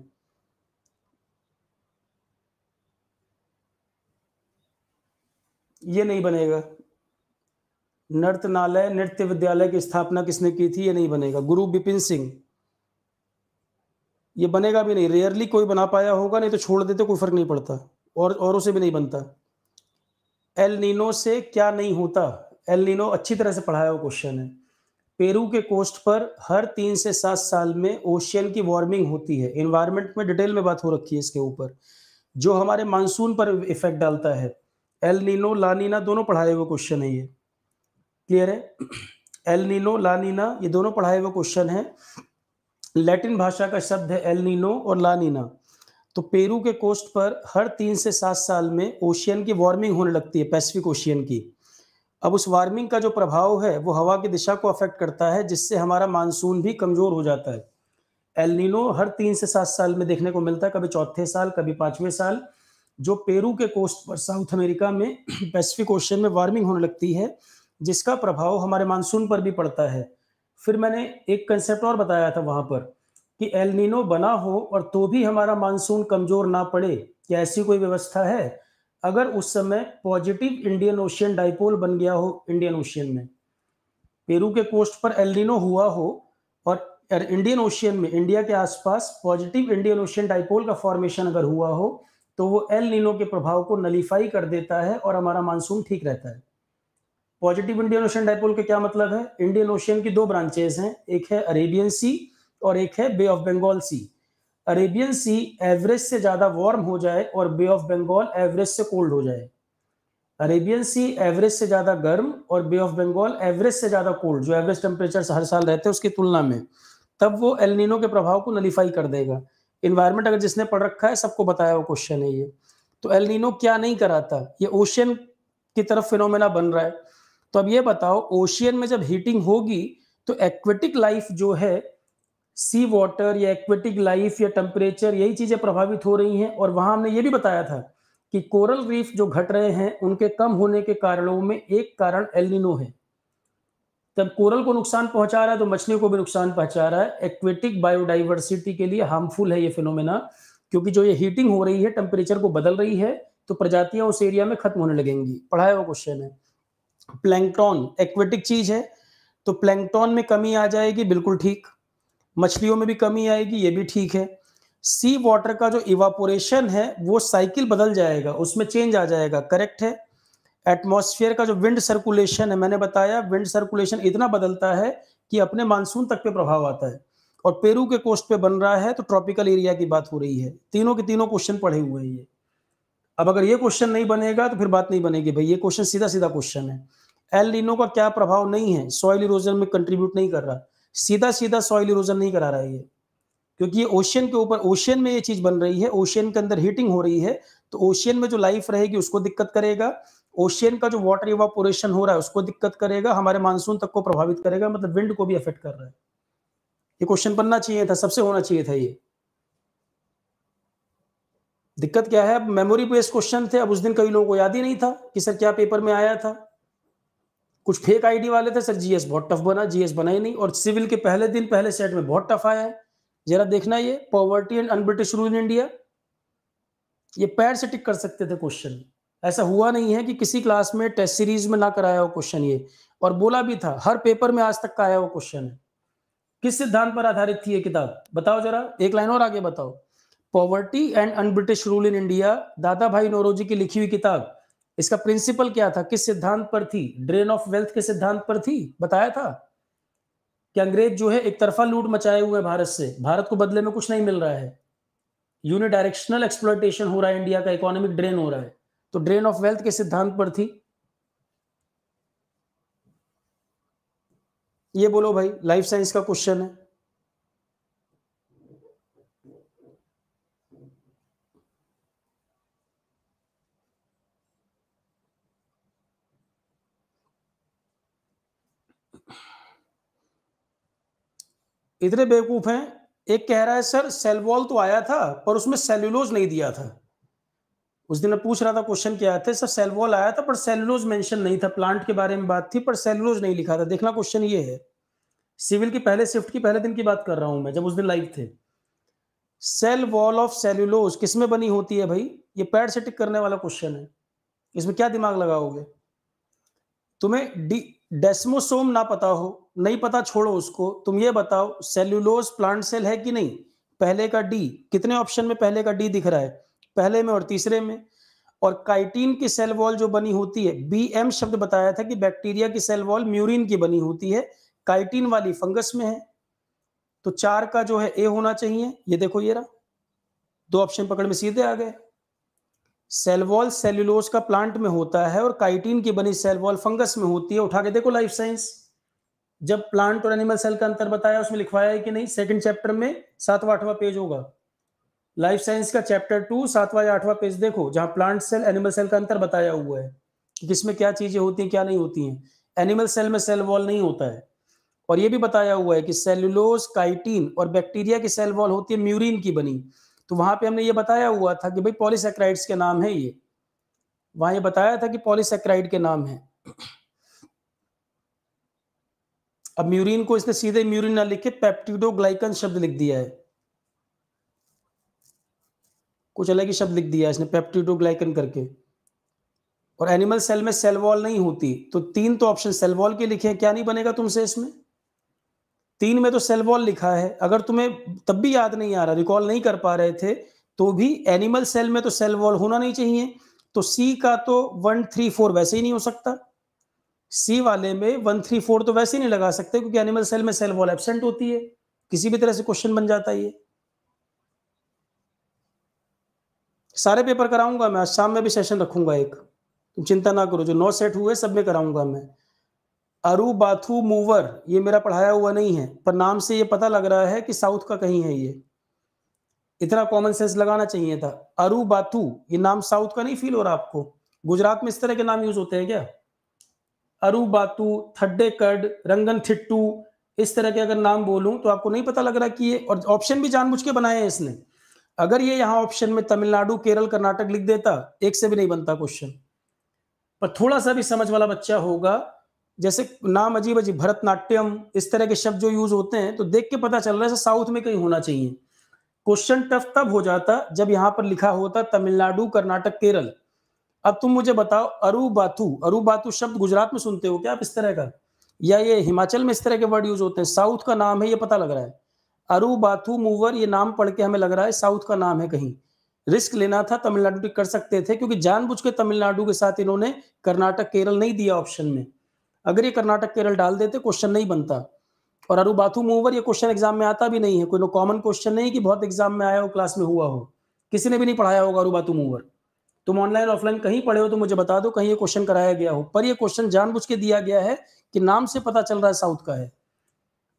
ये नहीं बनेगा नर्तनालय नृत्य विद्यालय की स्थापना किसने की थी ये नहीं बनेगा गुरु बिपिन सिंह ये बनेगा भी नहीं रेयरली कोई बना पाया होगा नहीं तो छोड़ देते कोई फर्क नहीं पड़ता और औरों से भी नहीं बनता एल नीनो से क्या नहीं होता एल नीनो अच्छी तरह से पढ़ाया हुआ क्वेश्चन है पेरू के कोस्ट पर हर तीन से सात साल में ओशियन की वार्मिंग होती है इन्वायरमेंट में डिटेल में बात हो रखी है इसके ऊपर जो हमारे मानसून पर इफेक्ट डालता है एल नीनो लानीना दोनों पढ़ाए हुए क्वेश्चन है ये क्लियर है एल नीनो लानीना ये दोनों पढ़ाए हुए क्वेश्चन है लैटिन भाषा का शब्द है एल नीनो और लानीना तो पेरू के कोस्ट पर हर तीन से सात साल में ओशियन की वार्मिंग होने लगती है पैसिफिक ओशियन की अब उस वार्मिंग का जो प्रभाव है वो हवा की दिशा को अफेक्ट करता है जिससे हमारा मानसून भी कमज़ोर हो जाता है एलनिनो हर तीन से सात साल में देखने को मिलता है कभी चौथे साल कभी पांचवें साल जो पेरू के कोस्ट पर साउथ अमेरिका में पैसिफिक ओशन में वार्मिंग होने लगती है जिसका प्रभाव हमारे मानसून पर भी पड़ता है फिर मैंने एक कंसेप्ट और बताया था वहां पर कि एलनिनो बना हो और तो भी हमारा मानसून कमज़ोर ना पड़े क्या ऐसी कोई व्यवस्था है अगर उस समय पॉजिटिव इंडियन ओशियन डाइपोल बन गया हो इंडियन ओशियन में पेरू के कोस्ट पर एलिनो हुआ हो और इंडियन ओशियन में इंडिया के आसपास पॉजिटिव इंडियन ओशियन डाइपोल का फॉर्मेशन अगर हुआ हो तो वो एल नीनो के प्रभाव को नलीफाई कर देता है और हमारा मानसून ठीक रहता है पॉजिटिव इंडियन ओशियन डाइपोल का क्या मतलब है इंडियन ओशियन की दो ब्रांचेज हैं एक है अरेबियन सी और एक है bay of Bengal sea Arabian sea average से ज़्यादा वार्म हो जाए और बे ऑफ बंगाल एवरेज से कोल्ड हो जाए अरेबियन सी एवरेज से ज़्यादा गर्म और बे ऑफ बंगाल एवरेज से ज़्यादा कोल्ड जो एवरेज टेम्परेचर हर साल रहते हैं उसकी तुलना में तब वो एलनिनो के प्रभाव को नलीफाई कर देगा इन्वायरमेंट अगर जिसने पढ़ रखा है सबको बताया वो क्वेश्चन है ये तो एलनिनो क्या नहीं कराता ये ओशियन की तरफ फिनोमेना बन रहा है तो अब ये बताओ ओशियन में जब हीटिंग होगी तो एक्वेटिक लाइफ जो है सी वाटर या एक्वेटिक लाइफ या टेम्परेचर यही चीजें प्रभावित हो रही हैं और वहां हमने ये भी बताया था कि कोरल रीफ जो घट रहे हैं उनके कम होने के कारणों में एक कारण एलिनो है तब कोरल को नुकसान पहुंचा रहा है तो मछलियों को भी नुकसान पहुंचा रहा है एक्वेटिक बायोडाइवर्सिटी के लिए हार्मफुल है ये फिनोमेना क्योंकि जो ये हीटिंग हो रही है टेम्परेचर को बदल रही है तो प्रजातियां उस एरिया में खत्म होने लगेंगी पढ़ाया हुआ क्वेश्चन है प्लैंकटॉन एक्वेटिक चीज है तो प्लैंकटॉन में कमी आ जाएगी बिल्कुल ठीक मछलियों में भी कमी आएगी ये भी ठीक है सी वाटर का जो इवापोरेशन है वो साइकिल बदल जाएगा उसमें चेंज आ जाएगा करेक्ट है एटमॉस्फेयर का जो विंड सर्कुलेशन है मैंने बताया विंड सर्कुलेशन इतना बदलता है कि अपने मानसून तक पे प्रभाव आता है और पेरू के कोस्ट पे बन रहा है तो ट्रॉपिकल एरिया की बात हो रही है तीनों के तीनों क्वेश्चन पढ़े हुए हैं ये अब अगर ये क्वेश्चन नहीं बनेगा तो फिर बात नहीं बनेगी भाई ये क्वेश्चन सीधा सीधा क्वेश्चन है एल लिनो का क्या प्रभाव नहीं है सॉइल इरोजन में कंट्रीब्यूट नहीं कर रहा सीधा सीधा सॉइल इरोजन नहीं करा रहा है ये क्योंकि ये ओशियन के ऊपर ओशियन में ये चीज़ बन रही है ओशियन के अंदर हीटिंग हो रही है तो ओशियन में जो लाइफ रहेगी उसको दिक्कत करेगा ओशियन का जो वाटर इवापोरेशन हो रहा है उसको दिक्कत करेगा हमारे मानसून तक को प्रभावित करेगा मतलब विंड को भी अफेक्ट कर रहा है ये क्वेश्चन बनना चाहिए था सबसे होना चाहिए था ये दिक्कत क्या है मेमोरी बेस्ड क्वेश्चन थे अब उस दिन कई लोगों को याद ही नहीं था कि सर क्या पेपर में आया था कुछ फेक आईडी वाले थे सर जीएस बहुत टफ बना जीएस बना ही नहीं और सिविल के पहले दिन पहले सेट में बहुत टफ आया है जरा देखना ये poverty and unbritish rule in India ये पैर से टिक कर सकते थे क्वेश्चन ऐसा हुआ नहीं है कि किसी क्लास में टेस्ट सीरीज में ना कराया हो क्वेश्चन ये और बोला भी था हर पेपर में आज तक का आया हुआ क्वेश्चन है किस सिद्धांत पर आधारित थी ये किताब बताओ जरा एक लाइन और आगे बताओ poverty and unbritish rule in India Dadabhai Naoroji की लिखी हुई किताब इसका प्रिंसिपल क्या था किस सिद्धांत पर थी ड्रेन ऑफ वेल्थ के सिद्धांत पर थी बताया था कि अंग्रेज जो है एक तरफा लूट मचाए हुए भारत से भारत को बदले में कुछ नहीं मिल रहा है यूनिडायरेक्शनल एक्सप्लोर्टेशन हो रहा है इंडिया का इकोनॉमिक ड्रेन हो रहा है तो ड्रेन ऑफ वेल्थ के सिद्धांत पर थी ये बोलो भाई लाइफ साइंस का क्वेश्चन है इतने बेवकूफ हैं एक कह रहा है सर सेलवॉल तो आया था पर उसमें सेल्यूलोज नहीं दिया था उस दिन पूछ रहा था क्वेश्चन क्या आया था सर सेलवॉल आया था पर सेल्यूलोज मेंशन नहीं था प्लांट के बारे में बात थी पर सेल्यूलोज नहीं लिखा था देखना क्वेश्चन ये है सिविल की पहले शिफ्ट की पहले दिन की बात कर रहा हूं मैं जब उस दिन लाइव थे सेल वॉल ऑफ सेल्यूलोज किसमें बनी होती है भाई ये पैर से टिक करने वाला क्वेश्चन है इसमें क्या दिमाग लगाओगे तुम्हें डी डेस्मोसोम ना पता हो नहीं पता छोड़ो उसको तुम ये बताओ सेल्यूलोज प्लांट सेल है कि नहीं पहले का डी कितने ऑप्शन में पहले का डी दिख रहा है पहले में और तीसरे में और काइटीन की सेल वॉल जो बनी होती है बी एम शब्द बताया था कि बैक्टीरिया की सेल वॉल म्यूरिन की बनी होती है काइटीन वाली फंगस में है तो चार का जो है ए होना चाहिए ये देखो ये रहा दो ऑप्शन पकड़ में सीधे आ गए सेलवॉल सेल्यूलोस का प्लांट में होता है और काइटीन की बनी सेलवॉल फंगस में होती है उठा के देखो लाइफ साइंस जब प्लांट और एनिमल सेल का अंतर बताया उसमें लिखवाया है कि नहीं सेकंड चैप्टर में सातवा आठवां पेज होगा लाइफ साइंस का चैप्टर टू सातवां या आठवां पेज देखो जहां प्लांट सेल एनिमल सेल का अंतर बताया हुआ है कि किसमें क्या चीजें होती हैं क्या नहीं होती हैं एनिमल सेल में सेल वॉल नहीं होता है और ये भी बताया हुआ है कि सेल्यूलोज काइटीन और बैक्टीरिया की सेल वॉल होती है म्यूरिन की बनी तो वहां पे हमने ये बताया हुआ था कि भाई पॉलीसेक्राइड्स के नाम है ये वहां ये बताया था कि पॉलीसेक्राइड के नाम है अब म्यूरिन को इसने सीधे म्यूरिन ना लिख के पेप्टिडोग्लाइकन शब्द लिख दिया है कुछ अलग ही शब्द लिख दिया इसने पेप्टिडोग्लाइकन करके और एनिमल सेल में सेल वॉल नहीं होती तो तीन तो ऑप्शन सेल वॉल के लिखे हैं क्या नहीं बनेगा तुमसे इसमें तीन में तो सेल वॉल लिखा है अगर तुम्हें तब भी याद नहीं आ रहा रिकॉल नहीं कर पा रहे थे तो भी एनिमल सेल में तो सेल वॉल होना नहीं चाहिए तो सी का तो वन थ्री फोर वैसे ही नहीं हो सकता सी वाले में वन थ्री फोर तो वैसे ही नहीं लगा सकते क्योंकि एनिमल सेल में सेल वॉल एबसेंट होती है किसी भी तरह से क्वेश्चन बन जाता है ये सारे पेपर कराऊंगा मैं आज शाम में भी सेशन रखूंगा एक तुम चिंता ना करो जो नौ सेट हुए सब में कराऊंगा मैं अरुबाथू मूवर ये मेरा पढ़ाया हुआ नहीं है पर नाम से ये पता लग रहा है कि साउथ का कहीं है ये इतना कॉमन सेंस लगाना चाहिए था अरुबाथू ये नाम साउथ का नहीं फील हो रहा आपको गुजरात में इस तरह के नाम यूज होते हैं क्या अरुबातू थड्डे कड रंगन थिट्टू इस तरह के अगर नाम बोलूं तो आपको नहीं पता लग रहा कि ये और ऑप्शन भी जानबूझ के बनाए हैं इसने अगर ये यहाँ ऑप्शन में तमिलनाडु केरल कर्नाटक लिख देता एक से भी नहीं बनता क्वेश्चन पर थोड़ा सा भी समझ वाला बच्चा होगा जैसे नाम अजीब अजीब भरतनाट्यम इस तरह के शब्द जो यूज होते हैं तो देख के पता चल रहा है साउथ में कहीं होना चाहिए क्वेश्चन टफ तब हो जाता जब यहाँ पर लिखा होता तमिलनाडु कर्नाटक केरल अब तुम मुझे बताओ अरु बाथू शब्द गुजरात में सुनते हो क्या आप इस तरह का या ये हिमाचल में इस तरह के वर्ड यूज होते हैं साउथ का नाम है ये पता लग रहा है अरुबाथु मूवर ये नाम पढ़ के हमें लग रहा है साउथ का नाम है कहीं रिस्क लेना था तमिलनाडु कर सकते थे क्योंकि जानबूझ के तमिलनाडु के साथ इन्होंने कर्नाटक केरल नहीं दिया ऑप्शन में अगर ये कर्नाटक केरल डाल देते क्वेश्चन नहीं बनता और अरु बाथू मूवर ये क्वेश्चन एग्जाम में आता भी नहीं है कोई कॉमन क्वेश्चन नहीं कि बहुत एग्जाम में आया हो क्लास में हुआ हो किसी ने भी नहीं पढ़ाया होगा अरु बाथू मूवर तुम ऑनलाइन ऑफलाइन कहीं पढ़े हो तो मुझे बता दो कहीं ये क्वेश्चन कराया गया हो पर ये क्वेश्चन जानबूझ के दिया गया है कि नाम से पता चल रहा है साउथ का है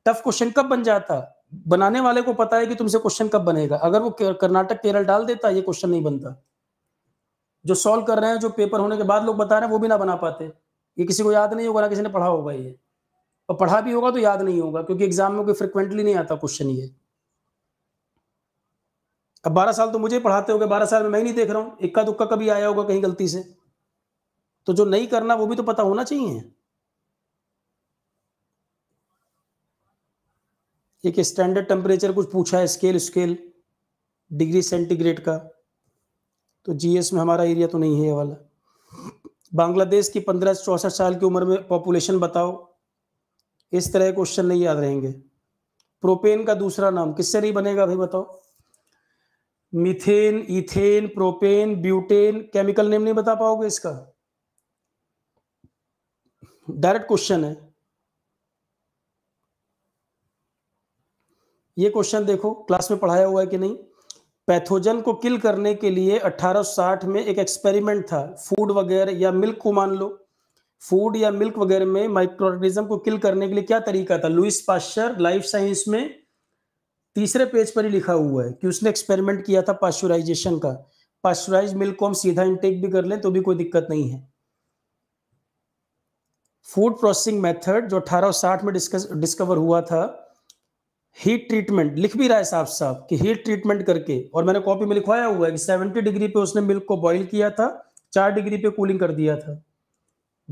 टफ क्वेश्चन कब बन जाता बनाने वाले को पता है कि तुमसे क्वेश्चन कब बनेगा अगर वो कर्नाटक केरल डाल देता ये क्वेश्चन नहीं बनता जो सॉल्व कर रहे हैं जो पेपर होने के बाद लोग बता रहे हैं वो भी ना बना पाते ये किसी को याद नहीं होगा ना किसी ने पढ़ा होगा ये और पढ़ा भी होगा तो याद नहीं होगा क्योंकि एग्जाम में कोई फ्रिक्वेंटली नहीं आता क्वेश्चन ये अब बारह साल तो मुझे पढ़ाते हो गए बारह साल में मैं ही नहीं देख रहा हूँ इक्का दुक्का कभी आया होगा कहीं गलती से तो जो नहीं करना वो भी तो पता होना चाहिए एक स्टैंडर्ड टेम्परेचर कुछ पूछा है स्केल स्केल डिग्री सेंटीग्रेड का तो जीएस में हमारा एरिया तो नहीं है ये वाला बांग्लादेश की पंद्रह से चौंसठ साल की उम्र में पॉपुलेशन बताओ इस तरह क्वेश्चन नहीं याद रहेंगे प्रोपेन का दूसरा नाम किससे नहीं बनेगा भाई बताओ methane ethane propane butane chemical name नहीं बता पाओगे इसका डायरेक्ट क्वेश्चन है ये क्वेश्चन देखो क्लास में पढ़ाया हुआ है कि नहीं पैथोजन को किल करने के लिए 1860 में एक एक्सपेरिमेंट था फूड वगैरह या मिल्क को मान लो फूड या मिल्क वगैरह में माइक्रोऑर्गेनिज्म को किल करने के लिए क्या तरीका था लुइस पाश्चर लाइफ साइंस में तीसरे पेज पर ही लिखा हुआ है कि उसने एक्सपेरिमेंट किया था पाश्चुराइजेशन का पाश्चुराइज मिल्क को हम सीधा इंटेक भी कर लें तो भी कोई दिक्कत नहीं है फूड प्रोसेसिंग मेथड जो 1860 में डिस्कवर हुआ था हीट ट्रीटमेंट लिख भी रहा है साफ साफ कि हीट ट्रीटमेंट करके और मैंने कॉपी में लिखवाया हुआ है कि सेवेंटी डिग्री पे उसने मिल्क को बॉईल किया था चार डिग्री पे कूलिंग कर दिया था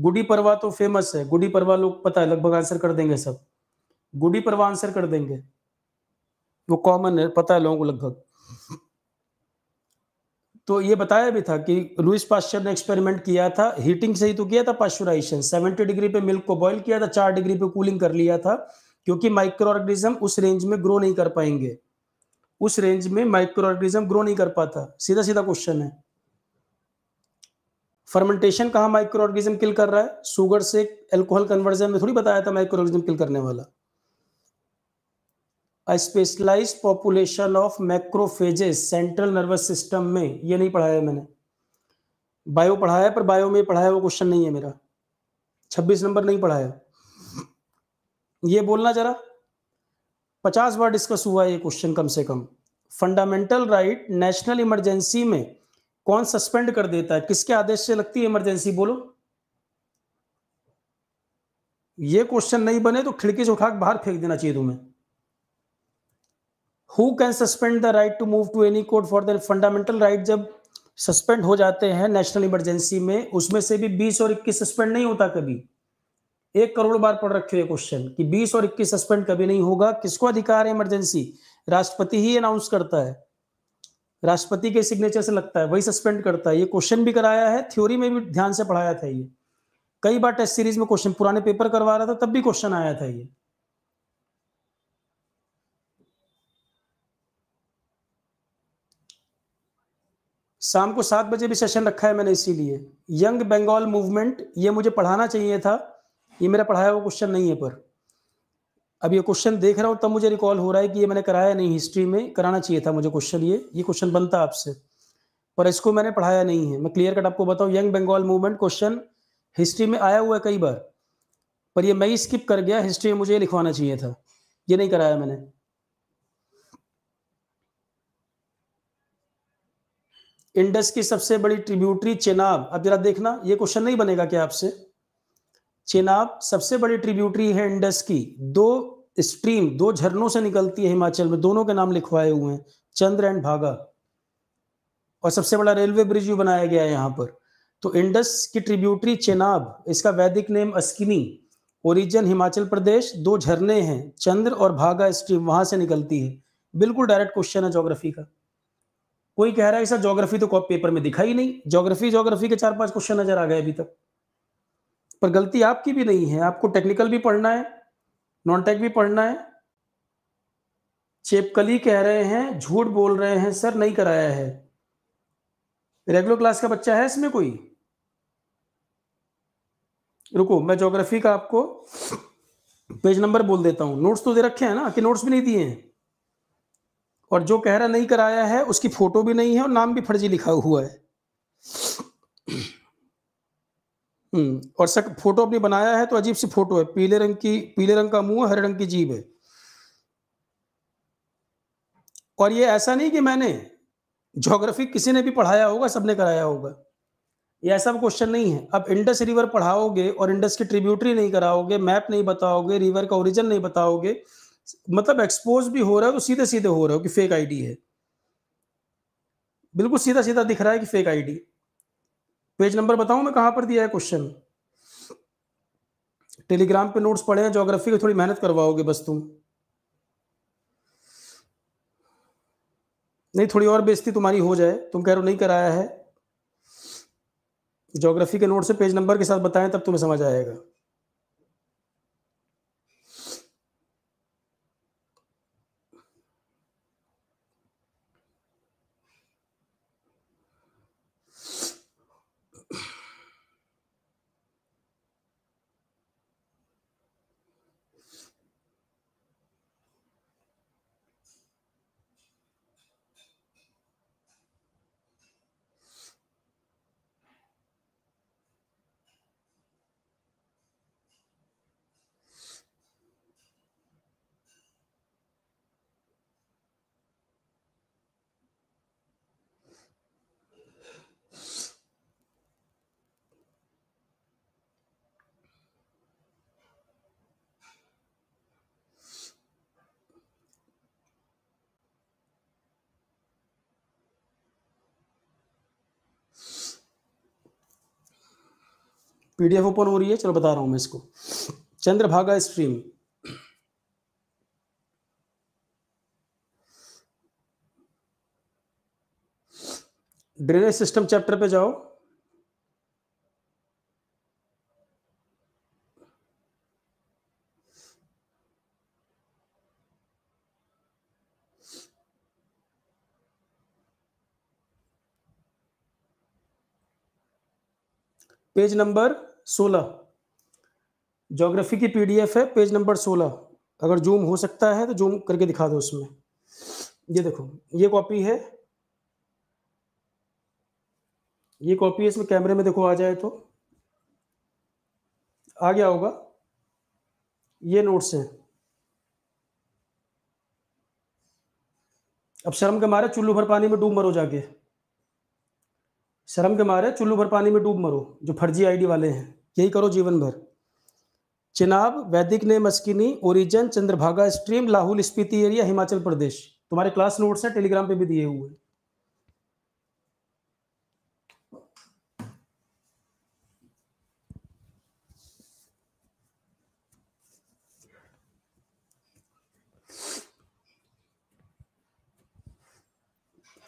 गुडी परवा तो फेमस है गुडी परवा लोग पता है लगभग आंसर कर देंगे सब गुडी परवा आंसर कर देंगे वो कॉमन है पता है लोगों को लगभग तो ये बताया भी था कि लुइस पाश्चर ने एक्सपेरिमेंट किया था हीटिंग से ही तो किया था पाश्चुराइजेशन सेवेंटी डिग्री पे मिल्क को बॉईल किया था चार डिग्री पे कूलिंग कर लिया था क्योंकि माइक्रो ऑर्गेनिज्म उस रेंज में ग्रो नहीं कर पाएंगे उस रेंज में माइक्रो ऑर्गेनिज्म ग्रो नहीं कर पाता सीधा सीधा क्वेश्चन है फर्मेंटेशन कहा माइक्रो ऑर्गेनिज्म किल कर रहा है शुगर से एल्कोहल कन्वर्जन में थोड़ी बताया था माइक्रो ऑर्गेनिज्म किल करने वाला a specialise population of macrophages central nervous system में ये नहीं पढ़ाया मैंने बायो पढ़ाया पर बायो में पढ़ाया वो क्वेश्चन नहीं है मेरा 26 नंबर नहीं पढ़ाया ये बोलना जरा पचास बार डिस्कस हुआ ये क्वेश्चन कम से कम फंडामेंटल राइट नेशनल इमरजेंसी में कौन सस्पेंड कर देता है किसके आदेश से लगती है इमरजेंसी बोलो ये क्वेश्चन नहीं बने तो खिड़की से उठाकर बाहर फेंक देना चाहिए तुम्हें who can suspend the right to move to any court for the fundamental right जब सस्पेंड हो जाते हैं नेशनल इमरजेंसी में उसमें से भी बीस और इक्कीस सस्पेंड नहीं होता कभी एक करोड़ बार पढ़ रखे हुए क्वेश्चन कि 20 और 21 सस्पेंड कभी नहीं होगा किसको अधिकार है इमरजेंसी राष्ट्रपति ही अनाउंस करता है राष्ट्रपति के सिग्नेचर से लगता है वही सस्पेंड करता है ये क्वेश्चन भी कराया है थ्योरी में भी ध्यान से पढ़ाया था ये कई बार टेस्ट सीरीज में क्वेश्चन पुराने पेपर करवा रहा था तब भी क्वेश्चन आया था ये शाम को सात बजे भी सेशन रखा है मैंने इसीलिए यंग बंगाल मूवमेंट ये मुझे पढ़ाना चाहिए था ये मेरा पढ़ाया हुआ क्वेश्चन नहीं है पर अब ये क्वेश्चन देख रहा हूँ तब मुझे रिकॉल हो रहा है कि ये मैंने कराया नहीं हिस्ट्री में कराना चाहिए था मुझे क्वेश्चन ये ये क्वेश्चन बनता आपसे पर इसको मैंने पढ़ाया नहीं है मैं क्लियर कट आपको बताऊँ young Bengal movement question history में आया हुआ है कई बार पर ये मैं स्किप कर गया हिस्ट्री में मुझे ये लिखवाना चाहिए था ये नहीं कराया मैंने इंडस की सबसे बड़ी ट्रिब्यूटरी चेनाब अब जरा देखना ये क्वेश्चन नहीं बनेगा क्या आपसे चेनाब सबसे बड़ी ट्रिब्यूटरी है इंडस की दो स्ट्रीम दो झरनों से निकलती है हिमाचल में दोनों के नाम लिखवाए हुए हैं चंद्र एंड भागा और सबसे बड़ा रेलवे ब्रिज भी बनाया गया है यहाँ पर तो इंडस की ट्रिब्यूटरी चेनाब इसका वैदिक नेम अस्किनी ओरिजिन हिमाचल प्रदेश दो झरने हैं चंद्र और भागा स्ट्रीम वहां से निकलती है बिल्कुल डायरेक्ट क्वेश्चन है जोग्राफी का कोई कह रहा है सर जोग्राफी तो पेपर में दिखाई नहीं जोग्राफी जोग्राफी के चार पांच क्वेश्चन नजर आ गए अभी तक पर गलती आपकी भी नहीं है आपको टेक्निकल भी पढ़ना है नॉन टेक भी पढ़ना है चेपकली कह रहे हैं झूठ बोल रहे हैं सर नहीं कराया है रेगुलर क्लास का बच्चा है इसमें कोई रुको मैं ज्योग्राफी का आपको पेज नंबर बोल देता हूं नोट्स तो दे रखे हैं ना कि नोट्स भी नहीं दिए हैं और जो कह रहा नहीं कराया है उसकी फोटो भी नहीं है और नाम भी फर्जी लिखा हुआ है हम्म, और सक फोटो अपनी बनाया है तो अजीब सी फोटो है पीले रंग की पीले रंग का मुंह हरे रंग की जीभ है और ये ऐसा नहीं कि मैंने जोग्राफी किसी ने भी पढ़ाया होगा सबने कराया होगा ये ऐसा क्वेश्चन नहीं है अब इंडस रिवर पढ़ाओगे और इंडस की ट्रिब्यूटरी नहीं कराओगे मैप नहीं बताओगे रिवर का ओरिजिन नहीं बताओगे मतलब एक्सपोज भी हो रहा है तो सीधे सीधे हो रहा है कि फेक आईडी है बिल्कुल सीधा सीधा दिख रहा है कि फेक आईडी पेज नंबर बताऊं मैं कहां पर दिया है क्वेश्चन टेलीग्राम पे नोट्स पढ़े हैं ज्योग्राफी की थोड़ी मेहनत करवाओगे बस तुम नहीं थोड़ी और बेस्ती तुम्हारी हो जाए तुम कह रहे हो नहीं कराया है ज्योग्राफी के नोट से पेज नंबर के साथ बताएं तब तुम्हें समझ आएगा पीडीएफ ओपन हो रही है चलो बता रहा हूं मैं इसको Chandrabhaga stream drainage system chapter पे जाओ पेज नंबर सोलह जोग्राफी की पीडीएफ है पेज नंबर सोलह अगर जूम हो सकता है तो जूम करके दिखा दो उसमें ये देखो ये कॉपी है ये कॉपी है इसमें कैमरे में देखो आ जाए तो आ गया होगा ये नोट्स हैं अब शर्म के मारे चुल्लू भर पानी में डूब मरो जाके शर्म के मारे चुल्लू भर पानी में डूब मरो जो फर्जी आईडी वाले हैं यही करो जीवन भर चिनाब वैदिक ने मस्किनी origin Chandrabhaga stream Lahaul Spiti area Himachal Pradesh तुम्हारे क्लास नोट्स हैं टेलीग्राम पे भी दिए हुए हैं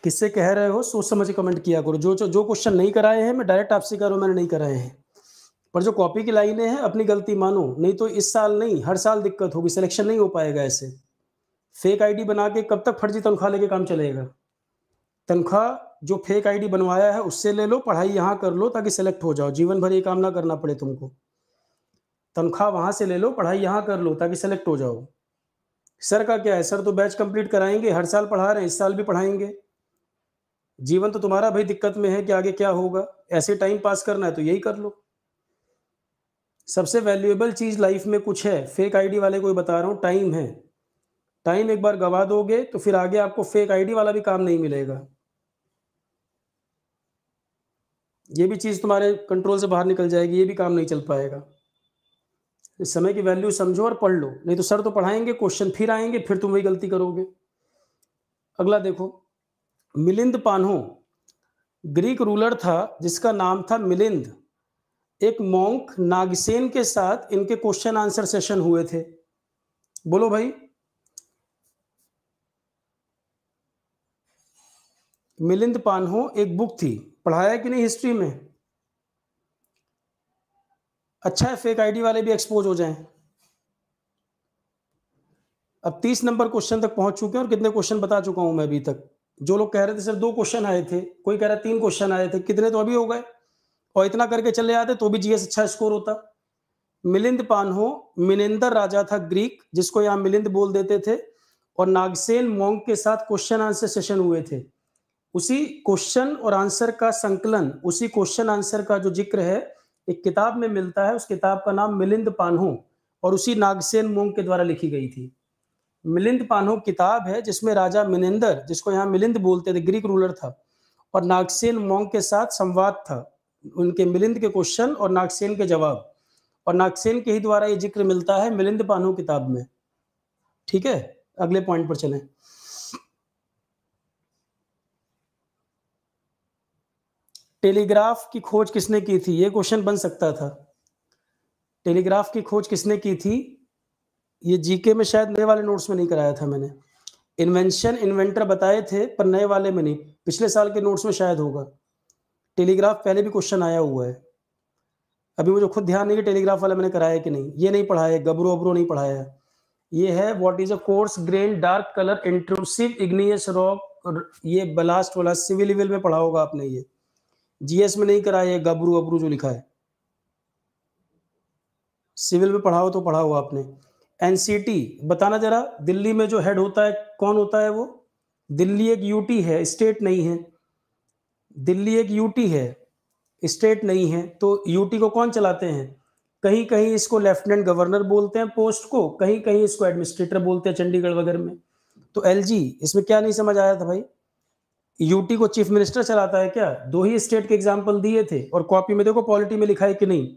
किससे कह रहे हो सोच समझ कमेंट किया करो जो जो क्वेश्चन नहीं कराए हैं मैं डायरेक्ट आपसे कह रहा हूँ मैंने नहीं कराए हैं पर जो कॉपी की लाइनें हैं अपनी गलती मानो नहीं तो इस साल नहीं हर साल दिक्कत होगी सिलेक्शन नहीं हो पाएगा ऐसे फेक आईडी बना के कब तक फर्जी तनख्वाह लेके काम चलेगा तनख्वाह जो फेक आईडी बनवाया है उससे ले लो पढ़ाई यहाँ कर लो ताकि सेलेक्ट हो जाओ जीवन भर ये काम ना करना पड़े तुमको तनख्वाह वहाँ से ले लो पढ़ाई यहाँ कर लो ताकि सेलेक्ट हो जाओ सर का क्या है सर तो बैच कंप्लीट कराएंगे हर साल पढ़ा रहे हैं इस साल भी पढ़ाएंगे जीवन तो तुम्हारा भाई दिक्कत में है कि आगे क्या होगा ऐसे टाइम पास करना है तो यही कर लो सबसे वैल्यूएबल चीज लाइफ में कुछ है फेक आईडी वाले को बता रहा हूँ टाइम है टाइम एक बार गवा दोगे तो फिर आगे आपको फेक आईडी वाला भी काम नहीं मिलेगा ये भी चीज तुम्हारे कंट्रोल से बाहर निकल जाएगी ये भी काम नहीं चल पाएगा इस समय की वैल्यू समझो और पढ़ लो नहीं तो सर तो पढ़ाएंगे क्वेश्चन फिर आएंगे फिर तुम वही गलती करोगे अगला देखो मिलिंद पान्हो ग्रीक रूलर था जिसका नाम था मिलिंद एक मॉन्क नागसेन के साथ इनके क्वेश्चन आंसर सेशन हुए थे बोलो भाई मिलिंद पान्हो एक बुक थी पढ़ाया कि नहीं हिस्ट्री में अच्छा है फेक आईडी वाले भी एक्सपोज हो जाएं अब तीस नंबर क्वेश्चन तक पहुंच चुके हैं और कितने क्वेश्चन बता चुका हूं मैं अभी तक जो लोग कह रहे थे सर दो क्वेश्चन आए थे कोई कह रहा तीन क्वेश्चन आए थे कितने तो अभी हो गए और इतना करके चले आते तो भी जीएस अच्छा स्कोर होता मिलिंद पानहो मिनेंदर राजा था ग्रीक जिसको यहाँ मिलिंद बोल देते थे और नागसेन मोंग के साथ क्वेश्चन आंसर सेशन हुए थे उसी क्वेश्चन और आंसर का संकलन उसी क्वेश्चन आंसर का जो जिक्र है एक किताब में मिलता है उस किताब का नाम मिलिंद पानहो और उसी नागसेन मोंग के द्वारा लिखी गई थी मिलिंद पानो किताब है जिसमें राजा मिनिंदर जिसको यहाँ मिलिंद बोलते थे ग्रीक रूलर था और नागसेन मोंग के साथ संवाद था उनके मिलिंद के क्वेश्चन और नागसेन के जवाब और नागसेन के ही द्वारा ये जिक्र मिलता है मिलिंद पानो किताब में ठीक है अगले पॉइंट पर चलें टेलीग्राफ की खोज किसने की थी ये क्वेश्चन बन सकता था टेलीग्राफ की खोज किसने की थी ये जीके में शायद नए वाले नोट्स में नहीं कराया था मैंने इन्वेंशन इन्वेंटर बताए थे पर नए वाले में नहीं पिछले साल के नोट्स में शायद होगा टेलीग्राफ पहले भी क्वेश्चन आया हुआ है अभी मुझे खुद ध्यान नहीं कि टेलीग्राफ वाला मैंने कराया कि नहीं ये नहीं पढ़ाया गबरू अबरू नहीं पढ़ाया ये है what is a coarse grain dark colour intrusive igneous rock ये ब्लास्ट वाला सिविल विल में पढ़ा होगा आपने ये जीएस में नहीं कराया गबरू अबरू जो लिखा है सिविल में पढ़ाओ तो पढ़ा हुआ आपने एनसीटी बताना जरा दिल्ली में जो हेड होता है कौन होता है वो दिल्ली एक यूटी है स्टेट नहीं है दिल्ली एक यूटी है स्टेट नहीं है तो यूटी को कौन चलाते हैं कहीं कहीं इसको लेफ्टिनेंट गवर्नर बोलते हैं पोस्ट को कहीं कहीं इसको एडमिनिस्ट्रेटर बोलते हैं चंडीगढ़ वगैरह में तो एल इसमें क्या नहीं समझ आया था भाई यूटी को चीफ मिनिस्टर चलाता है क्या दो ही स्टेट के एग्जाम्पल दिए थे और कॉपी में देखो पॉलिटी में लिखा है कि नहीं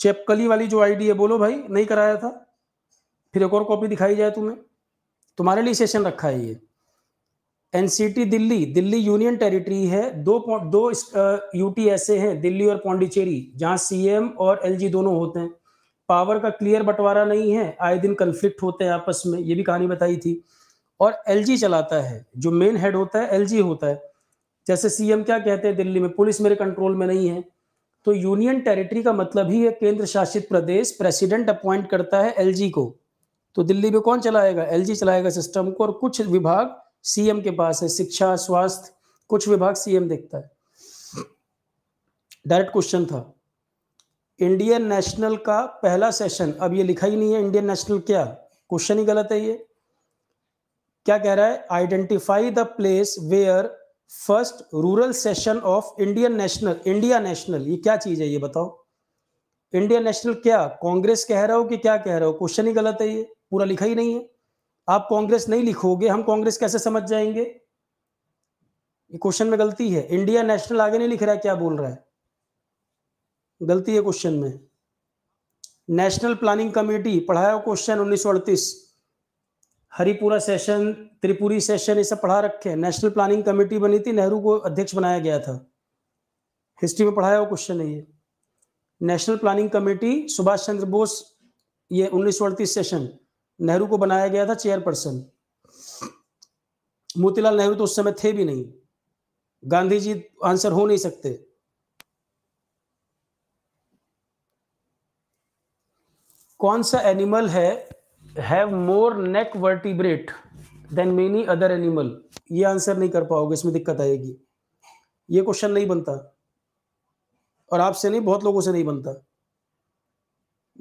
चेपकली वाली जो आईडी है बोलो भाई नहीं कराया था फिर एक और कॉपी दिखाई जाए तुम्हें तुम्हारे लिए सेशन रखा है ये NCT Delhi Delhi union territory है दो दो यूटी ऐसे हैं दिल्ली और पौंडीचेरी जहां सीएम और एलजी दोनों होते हैं पावर का क्लियर बंटवारा नहीं है आए दिन कन्फ्लिक्ट होते हैं आपस में ये भी कहानी बताई थी और एलजी चलाता है जो मेन हेड होता है एलजी होता है जैसे सीएम क्या कहते हैं दिल्ली में पुलिस मेरे कंट्रोल में नहीं है तो यूनियन टेरिटरी का मतलब ही है केंद्र शासित प्रदेश प्रेसिडेंट अपॉइंट करता है एलजी को तो दिल्ली में कौन चलाएगा एल चलाएगा सिस्टम को और कुछ विभाग सीएम के पास है शिक्षा स्वास्थ्य कुछ विभाग सीएम देखता है डायरेक्ट क्वेश्चन था इंडियन नेशनल का पहला सेशन अब ये लिखा ही नहीं है इंडियन नेशनल क्या क्वेश्चन ही गलत है ये क्या कह रहा है identify the place where first rural session of Indian national India national ये क्या चीज है ये बताओ इंडियन नेशनल क्या कांग्रेस कह रहा हो कि क्या कह रहा हो क्वेश्चन ही गलत है ये पूरा लिखा ही नहीं है आप कांग्रेस नहीं लिखोगे हम कांग्रेस कैसे समझ जाएंगे ये क्वेश्चन में गलती है इंडिया नेशनल आगे नहीं लिख रहा है क्या बोल रहा है गलती है क्वेश्चन में नेशनल प्लानिंग कमेटी पढ़ाया क्वेश्चन उन्नीस हरिपुरा सेशन त्रिपुरी सेशन ये सब पढ़ा रखे हैं नेशनल प्लानिंग कमेटी बनी थी नेहरू को अध्यक्ष बनाया गया था हिस्ट्री में पढ़ाया हुआ क्वेश्चन है ये national planning committee Subhash Chandra Bose ये उन्नीस सेशन नेहरू को बनाया गया था चेयरपर्सन मोतीलाल नेहरू तो उस समय थे भी नहीं गांधी जी आंसर हो नहीं सकते कौन सा एनिमल है have more neck vertebrate than many other animal ये आंसर नहीं कर पाओगे इसमें दिक्कत आएगी ये क्वेश्चन नहीं बनता और आपसे नहीं बहुत लोगों से नहीं बनता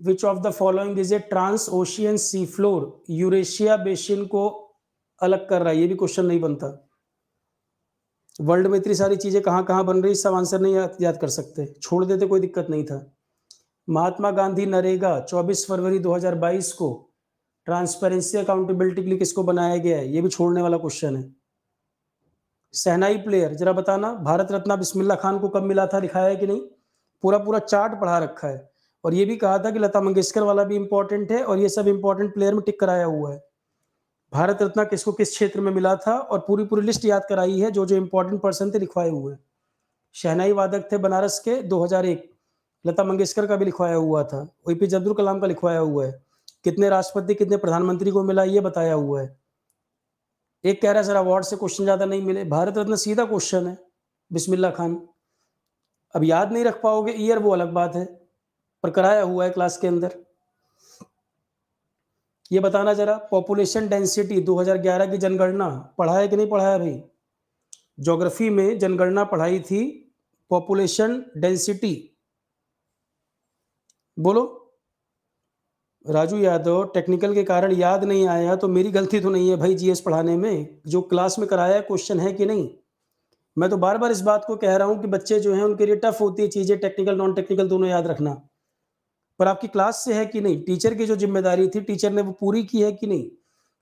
which of the following is a trans ocean sea floor Eurasia basin को अलग कर रहा है ये भी क्वेश्चन नहीं बनता वर्ल्ड में इतनी सारी चीज़ें कहाँ कहाँ बन रही सब आंसर नहीं याद, याद कर सकते छोड़ देते कोई दिक्कत नहीं था महात्मा गांधी नरेगा 24 फरवरी 2022 को ट्रांसपेरेंसी अकाउंटेबिलिटी के लिए किसको बनाया गया है ये भी छोड़ने वाला क्वेश्चन है सहनाई प्लेयर जरा बताना भारत रत्न बिस्मिल्ला खान को कब मिला था लिखाया है कि नहीं पूरा पूरा चार्ट पढ़ा रखा है और ये भी कहा था कि लता मंगेशकर वाला भी इम्पोर्टेंट है और ये सब इम्पोर्टेंट प्लेयर में टिक कराया हुआ है भारत रत्न किसको किस क्षेत्र में मिला था और पूरी पूरी लिस्ट याद कराई है जो जो इम्पोर्टेंट पर्सन थे लिखवाए हुए शहनाई वादक थे बनारस के 2001 लता मंगेशकर का भी लिखवाया हुआ था ओ पी अब्दुल कलाम का लिखवाया हुआ है कितने राष्ट्रपति कितने प्रधानमंत्री को मिला ये बताया हुआ है एक कह रहा है सर अवार्ड से क्वेश्चन ज़्यादा नहीं मिले भारत रत्न सीधा क्वेश्चन है बिस्मिल्ला खान अब याद नहीं रख पाओगे ईयर वो अलग बात है पर कराया हुआ है क्लास के अंदर ये बताना जरा पॉपुलेशन डेंसिटी 2011 की जनगणना पढ़ाया कि नहीं पढ़ाया भाई ज्योग्राफी में जनगणना पढ़ाई थी पॉपुलेशन डेंसिटी बोलो राजू यादव टेक्निकल के कारण याद नहीं आया तो मेरी गलती तो नहीं है भाई जीएस पढ़ाने में जो क्लास में कराया क्वेश्चन है कि नहीं मैं तो बार बार इस बात को कह रहा हूं कि बच्चे जो हैं उनके लिए टफ होती है चीज़ें टेक्निकल नॉन टेक्निकल दोनों याद रखना पर आपकी क्लास से है कि नहीं टीचर की जो जिम्मेदारी थी टीचर ने वो पूरी की है कि नहीं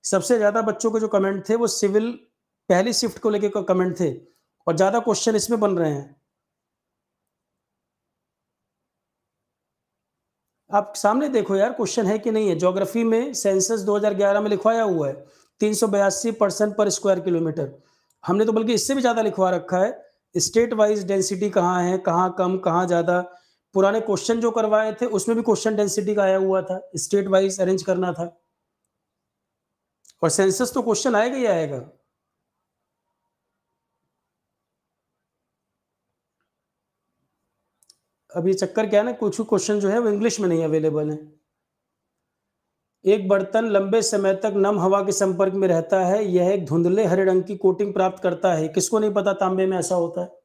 सबसे ज़्यादा बच्चों के जो कमेंट थे वो सिविल पहली शिफ्ट को लेकर कमेंट थे और ज़्यादा क्वेश्चन इसमें बन रहे हैं आप सामने देखो यार क्वेश्चन है कि नहीं है ज्योग्राफी में सेंसस 2011 में लिखवाया हुआ है तीन परसेंट पर स्क्वायर किलोमीटर हमने तो बल्कि इससे भी ज़्यादा लिखवा रखा है स्टेट वाइज डेंसिटी कहाँ है कहाँ कम कहाँ ज़्यादा पुराने क्वेश्चन जो करवाए थे उसमें भी क्वेश्चन डेंसिटी का आया हुआ था स्टेट वाइज अरेंज करना था और सेंसस तो क्वेश्चन आएगा ही आएगा अब ये चक्कर क्या है ना कुछ क्वेश्चन जो है वो इंग्लिश में नहीं अवेलेबल है एक बर्तन लंबे समय तक नम हवा के संपर्क में रहता है यह एक धुंधले हरे रंग की कोटिंग प्राप्त करता है किसको नहीं पता तांबे में ऐसा होता है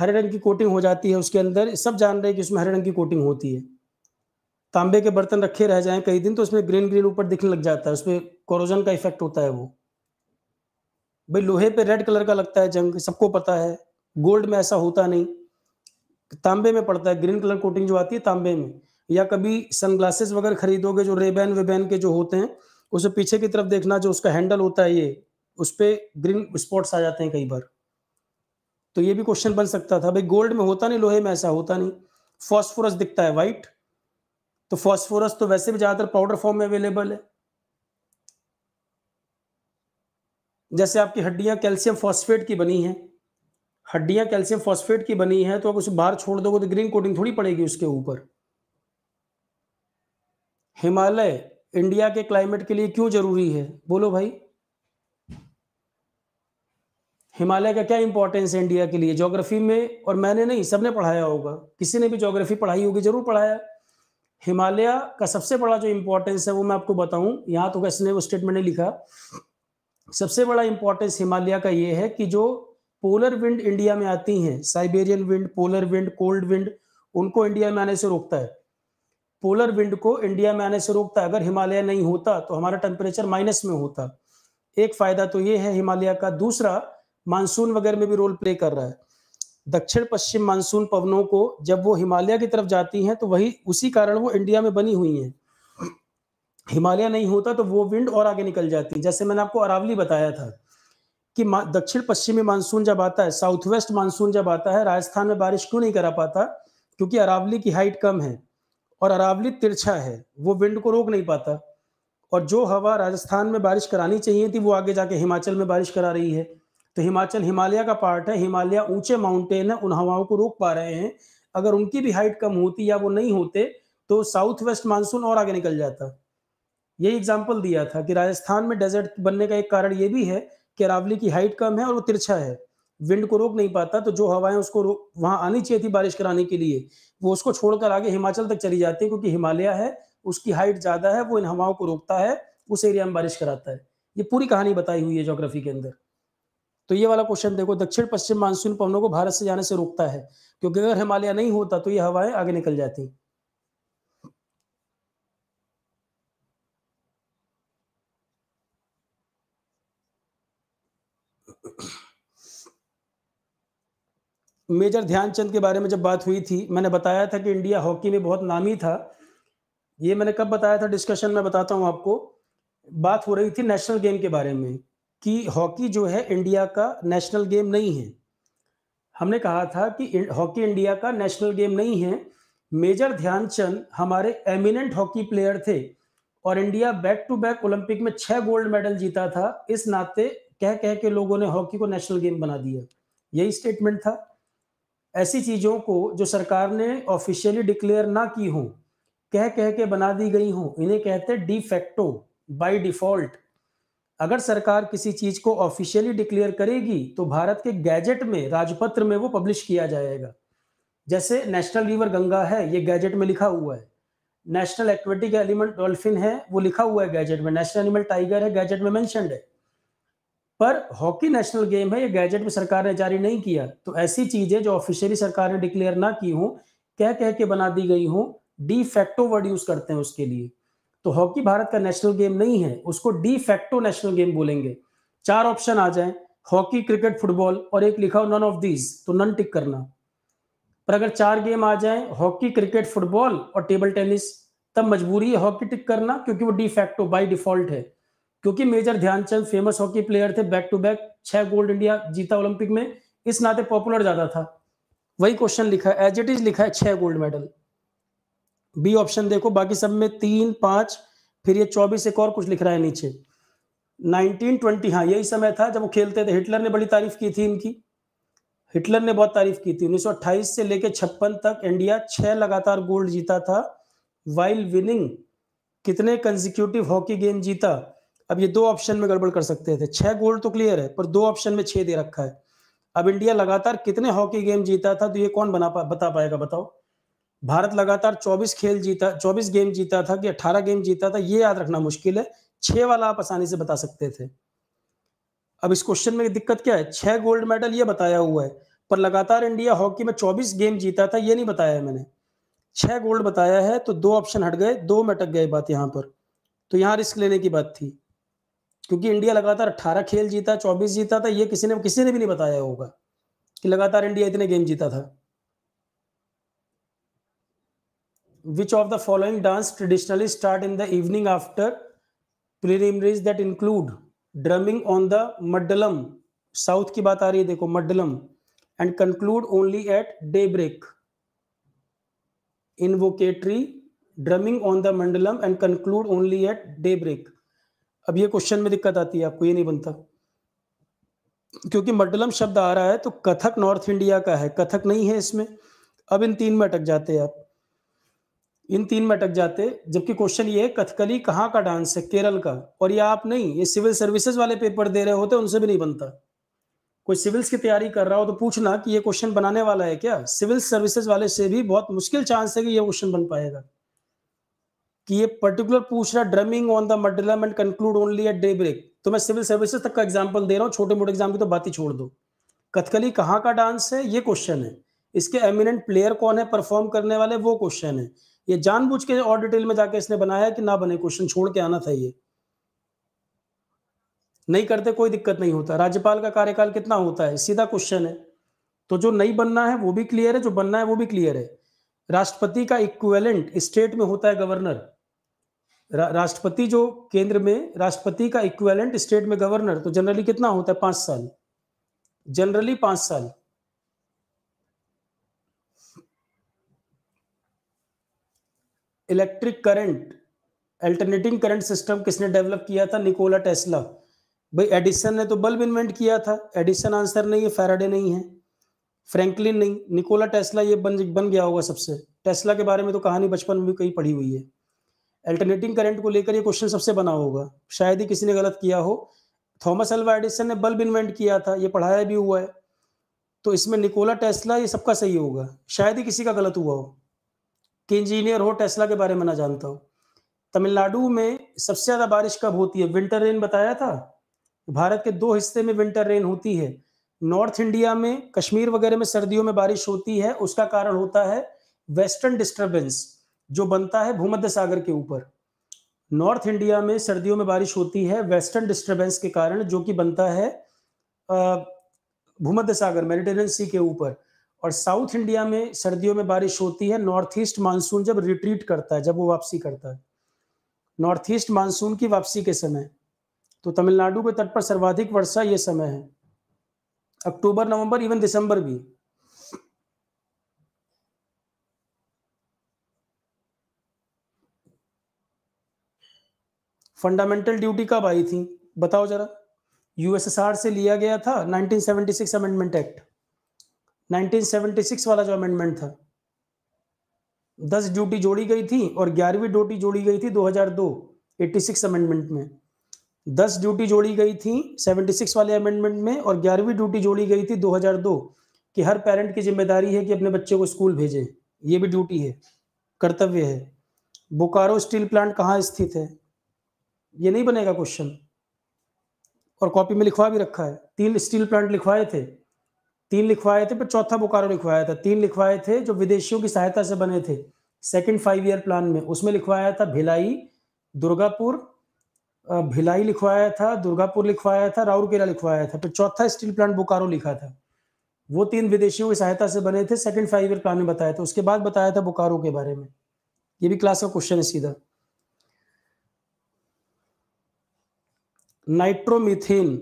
हरे रंग की कोटिंग हो जाती है उसके अंदर सब जान रहे हैं कि उसमें हरे रंग की कोटिंग होती है तांबे के बर्तन रखे रह जाएं कई दिन तो उसमें ग्रीन ग्रीन ऊपर दिखने लग जाता है उसमें कोरोजन का इफेक्ट होता है वो भाई लोहे पे रेड कलर का लगता है जंग सबको पता है गोल्ड में ऐसा होता नहीं तांबे में पड़ता है ग्रीन कलर कोटिंग जो आती है तांबे में या कभी सनग्लासेस वगैरह खरीदोगे जो रेबैन वेबैन के जो होते हैं उसे पीछे की तरफ देखना जो उसका हैंडल होता है ये उस पर ग्रीन स्पॉट्स आ जाते हैं कई बार तो ये भी क्वेश्चन बन सकता था भाई गोल्ड में होता नहीं लोहे में ऐसा होता नहीं फॉस्फोरस दिखता है वाइट तो फॉस्फोरस तो वैसे भी ज्यादातर पाउडर फॉर्म में अवेलेबल है जैसे आपकी हड्डियां कैल्शियम फॉस्फेट की बनी है हड्डियां कैल्शियम फॉस्फेट की बनी है तो अगर उसे बाहर छोड़ दोगे तो ग्रीन कोटिंग थोड़ी पड़ेगी उसके ऊपर हिमालय इंडिया के क्लाइमेट के लिए क्यों जरूरी है बोलो भाई हिमालय का क्या इंपॉर्टेंस है इंडिया के लिए ज्योग्राफी में और मैंने नहीं सबने पढ़ाया होगा किसी ने भी ज्योग्राफी पढ़ाई होगी जरूर पढ़ाया हिमालय का सबसे बड़ा जो इम्पोर्टेंस है वो मैं आपको बताऊं यहाँ तो कैसे वो स्टेटमेंट ने लिखा सबसे बड़ा इंपॉर्टेंस हिमालय का ये है कि जो पोलर विंड इंडिया में आती हैं Siberian wind polar wind cold wind उनको इंडिया में आने से रोकता है पोलर विंड को इंडिया में आने से रोकता है अगर हिमालय नहीं होता तो हमारा टेम्परेचर माइनस में होता एक फ़ायदा तो ये है हिमालय का दूसरा मानसून वगैरह में भी रोल प्ले कर रहा है दक्षिण पश्चिम मानसून पवनों को जब वो हिमालय की तरफ जाती हैं तो वही उसी कारण वो इंडिया में बनी हुई हैं हिमालय नहीं होता तो वो विंड और आगे निकल जाती जैसे मैंने आपको अरावली बताया था कि दक्षिण पश्चिमी मानसून जब आता है साउथ वेस्ट मानसून जब आता है राजस्थान में बारिश क्यों नहीं करा पाता क्योंकि अरावली की हाइट कम है और अरावली तिरछा है वो विंड को रोक नहीं पाता और जो हवा राजस्थान में बारिश करानी चाहिए थी वो आगे जाके हिमाचल में बारिश करा रही है तो हिमाचल हिमालय का पार्ट है हिमालय ऊंचे माउंटेन है उन हवाओं को रोक पा रहे हैं अगर उनकी भी हाइट कम होती या वो नहीं होते तो साउथ वेस्ट मानसून और आगे निकल जाता यही एग्जाम्पल दिया था कि राजस्थान में डेजर्ट बनने का एक कारण ये भी है कि अरावली की हाइट कम है और वो तिरछा है विंड को रोक नहीं पाता तो जो हवाएं उसको वहां आनी चाहिए थी बारिश कराने के लिए वो उसको छोड़कर आगे हिमाचल तक चली जाती है क्योंकि हिमालय है उसकी हाइट ज़्यादा है वो इन हवाओं को रोकता है उस एरिया में बारिश कराता है ये पूरी कहानी बताई हुई है जोग्राफी के अंदर तो ये वाला क्वेश्चन देखो दक्षिण पश्चिम मानसून पवनों को भारत से जाने से रोकता है क्योंकि अगर हिमालय नहीं होता तो ये हवाएं आगे निकल जाती मेजर ध्यानचंद के बारे में जब बात हुई थी मैंने बताया था कि इंडिया हॉकी में बहुत नामी था ये मैंने कब बताया था डिस्कशन में बताता हूं आपको बात हो रही थी नेशनल गेम के बारे में कि हॉकी जो है इंडिया का नेशनल गेम नहीं है हमने कहा था कि हॉकी इंडिया का नेशनल गेम नहीं है मेजर ध्यानचंद हमारे एमिनेंट हॉकी प्लेयर थे और India back to back Olympic में छह गोल्ड मेडल जीता था इस नाते कह कह के लोगों ने हॉकी को नेशनल गेम बना दिया यही स्टेटमेंट था ऐसी चीज़ों को जो सरकार ने ऑफिशियली डिक्लेयर ना की हों कह कह के बना दी गई हो इन्हें कहते डिफेक्टो बाई डिफॉल्ट अगर सरकार किसी चीज को ऑफिशियली डिक्लेयर करेगी तो भारत के गैजेट में राजपत्र में वो पब्लिश किया जाएगा जैसे नेशनल रिवर गंगा है ये गैजेट में लिखा हुआ है नेशनल एक्वेटिक एलिमेंट डॉल्फिन है वो लिखा हुआ है गैजेट में नेशनल एनिमल टाइगर है गैजेट में मैंशनड है पर हॉकी नेशनल गेम है ये गैजेट में सरकार ने जारी नहीं किया तो ऐसी चीजें जो ऑफिशियली सरकार ने डिक्लेयर ना की हो कह कह के बना दी गई हो डी फैक्टो वर्ड यूज करते हैं उसके लिए तो हॉकी भारत का नेशनल गेम नहीं है उसको डी फैक्टो नेशनल गेम बोलेंगे चार ऑप्शन आ जाए हॉकी क्रिकेट फुटबॉल और एक लिखा हो नन ऑफ दीज तो नन टिक करना पर अगर चार गेम आ जाए हॉकी क्रिकेट फुटबॉल और टेबल टेनिस तब मजबूरी है हॉकी टिक करना क्योंकि वो डी फैक्टो बाई डिफॉल्ट है क्योंकि major Dhyan Chand famous hockey player थे बैक टू बैक छह गोल्ड इंडिया जीता ओलंपिक में इस नाते पॉपुलर ज्यादा था वही क्वेश्चन लिखा है एज इट इज लिखा है छह गोल्ड मेडल बी ऑप्शन देखो बाकी सब में तीन पांच फिर ये चौबीस एक और कुछ लिख रहा है नीचे 1920 हाँ यही समय था जब वो खेलते थे हिटलर ने बड़ी तारीफ की थी इनकी हिटलर ने बहुत तारीफ की थी 1928 से लेकर छप्पन तक इंडिया छह लगातार गोल्ड जीता था वाइल विनिंग कितने कंजिक्यूटिव हॉकी गेम जीता अब ये दो ऑप्शन में गड़बड़ कर सकते थे छह गोल्ड तो क्लियर है पर दो ऑप्शन में छह दे रखा है अब इंडिया लगातार कितने हॉकी गेम जीता था तो ये कौन बना पा, बता पाएगा बताओ भारत लगातार 24 खेल जीता 24 गेम जीता था कि 18 गेम जीता था ये याद रखना मुश्किल है छह वाला आप आसानी से बता सकते थे अब इस क्वेश्चन में दिक्कत क्या है छह गोल्ड मेडल ये बताया हुआ है पर लगातार इंडिया हॉकी में 24 गेम जीता था ये नहीं बताया है मैंने छह गोल्ड बताया है तो दो ऑप्शन हट गए दो में अटक गए बात यहाँ पर तो यहाँ रिस्क लेने की बात थी क्योंकि इंडिया लगातार अट्ठारह खेल जीता चौबीस जीता था ये किसी ने किसी ने भी नहीं बताया होगा कि लगातार इंडिया इतने गेम जीता था which of the following dance traditionally start in the evening after preliminaries that include drumming on the madalam south की बात आ रही है देखो madalam and conclude only at daybreak invocatory drumming drumming on the mandalam and conclude only daybreak ab ye question mein question में दिक्कत आती है आपको banta नहीं बनता क्योंकि मडलम शब्द आ रहा है तो कथक नॉर्थ इंडिया का है कथक नहीं है इसमें अब इन तीन में अटक जाते हैं आप इन तीन में अटक जाते जबकि क्वेश्चन ये है कथकली कहाँ का डांस है केरल का और ये आप नहीं ये सिविल सर्विसेज वाले पेपर दे रहे होते उनसे भी नहीं बनता कोई सिविल्स की तैयारी कर रहा हो तो पूछना कि ये क्वेश्चन बनाने वाला है क्या सिविल सर्विसेज वाले से भी बहुत मुश्किल चांस है कि ये क्वेश्चन बन पाएगा कि ये पर्टिकुलर पूछ रहा drumming on the madalam and conclude only at daybreak तो मैं सिविल सर्विसेज तक का एग्जाम्पल दे रहा हूँ छोटे मोटे एग्जाम की तो बात ही छोड़ दो कथकली कहाँ का डांस है ये क्वेश्चन है इसके एमिनेंट प्लेयर कौन है परफॉर्म करने वाले वो क्वेश्चन है ये जानबूझ के और डिटेल में जाके इसने बनाया कि ना बने क्वेश्चन छोड़ के आना था ये नहीं करते कोई दिक्कत नहीं होता राज्यपाल का कार्यकाल कितना होता है सीधा क्वेश्चन है तो जो नहीं बनना है वो भी क्लियर है जो बनना है वो भी क्लियर है राष्ट्रपति का इक्वेलेंट स्टेट में होता है गवर्नर रा, राष्ट्रपति जो केंद्र में राष्ट्रपति का इक्वेलेंट स्टेट में गवर्नर तो जनरली कितना होता है पांच साल जनरली पांच साल electric current alternating current system किसने डेवलप किया था निकोला टेस्ला भाई एडिसन ने तो बल्ब इन्वेंट किया था एडिसन आंसर नहीं है फेराडे नहीं है फ्रैंकलिन नहीं निकोला टेस्ला ये बन बन गया होगा सबसे टेस्ला के बारे में तो कहानी बचपन में भी कहीं पढ़ी हुई है अल्टरनेटिंग करंट को लेकर ये क्वेश्चन सबसे बना होगा शायद ही किसी ने गलत किया हो थॉमस अल्वा एडिसन ने बल्ब इन्वेंट किया था ये पढ़ाया भी हुआ है तो इसमें निकोला टेस्ला ये सबका सही होगा शायद ही किसी का गलत हुआ हो कि इंजीनियर हो टेस्ला के बारे में ना जानता हो तमिलनाडु में सबसे ज़्यादा बारिश कब होती है विंटर रेन बताया था भारत के दो हिस्से में विंटर रेन होती है नॉर्थ इंडिया में कश्मीर वगैरह में सर्दियों में बारिश होती है उसका कारण होता है वेस्टर्न डिस्टर्बेंस जो बनता है भूमध्य सागर के ऊपर नॉर्थ इंडिया में सर्दियों में बारिश होती है वेस्टर्न डिस्टर्बेंस के कारण जो कि बनता है भूमध्य सागर मेडिटेरियन सी के ऊपर और साउथ इंडिया में सर्दियों में बारिश होती है नॉर्थ ईस्ट मानसून जब रिट्रीट करता है जब वो वापसी करता है नॉर्थ ईस्ट मानसून की वापसी के समय तो तमिलनाडु के तट पर सर्वाधिक वर्षा ये समय है अक्टूबर नवंबर इवन दिसंबर भी फंडामेंटल ड्यूटी कब आई थी बताओ जरा यूएसएसआर से लिया गया था 1976 अमेंडमेंट एक्ट 1976 वाला जो अमेंडमेंट था दस ड्यूटी जोड़ी गई थी और ग्यारहवीं ड्यूटी जोड़ी गई थी 2002 86 अमेंडमेंट में दस ड्यूटी जोड़ी गई थी 76 वाले अमेंडमेंट में और ग्यारहवीं ड्यूटी जोड़ी गई थी 2002 कि हर पेरेंट की जिम्मेदारी है कि अपने बच्चे को स्कूल भेजें ये भी ड्यूटी है कर्तव्य है बोकारो स्टील प्लांट कहाँ स्थित है ये नहीं बनेगा क्वेश्चन और कॉपी में लिखवा भी रखा है तीन स्टील प्लांट लिखवाए थे तीन लिखवाए थे पर चौथा बोकारो लिखवाया था तीन लिखवाए थे जो विदेशियों की सहायता से बने थे सेकेंड फाइव ईयर प्लान में उसमें लिखवाया था भिलाई दुर्गापुर भिलाई लिखवाया था दुर्गापुर लिखवाया था राउरकेला लिखवाया था फिर चौथा स्टील प्लांट बोकारो लिखा था वो तीन विदेशियों की सहायता से बने थे सेकंड फाइव ईयर प्लान में बताया था उसके बाद बताया था बोकारो के बारे में ये भी क्लास का क्वेश्चन है सीधा नाइट्रोमिथेन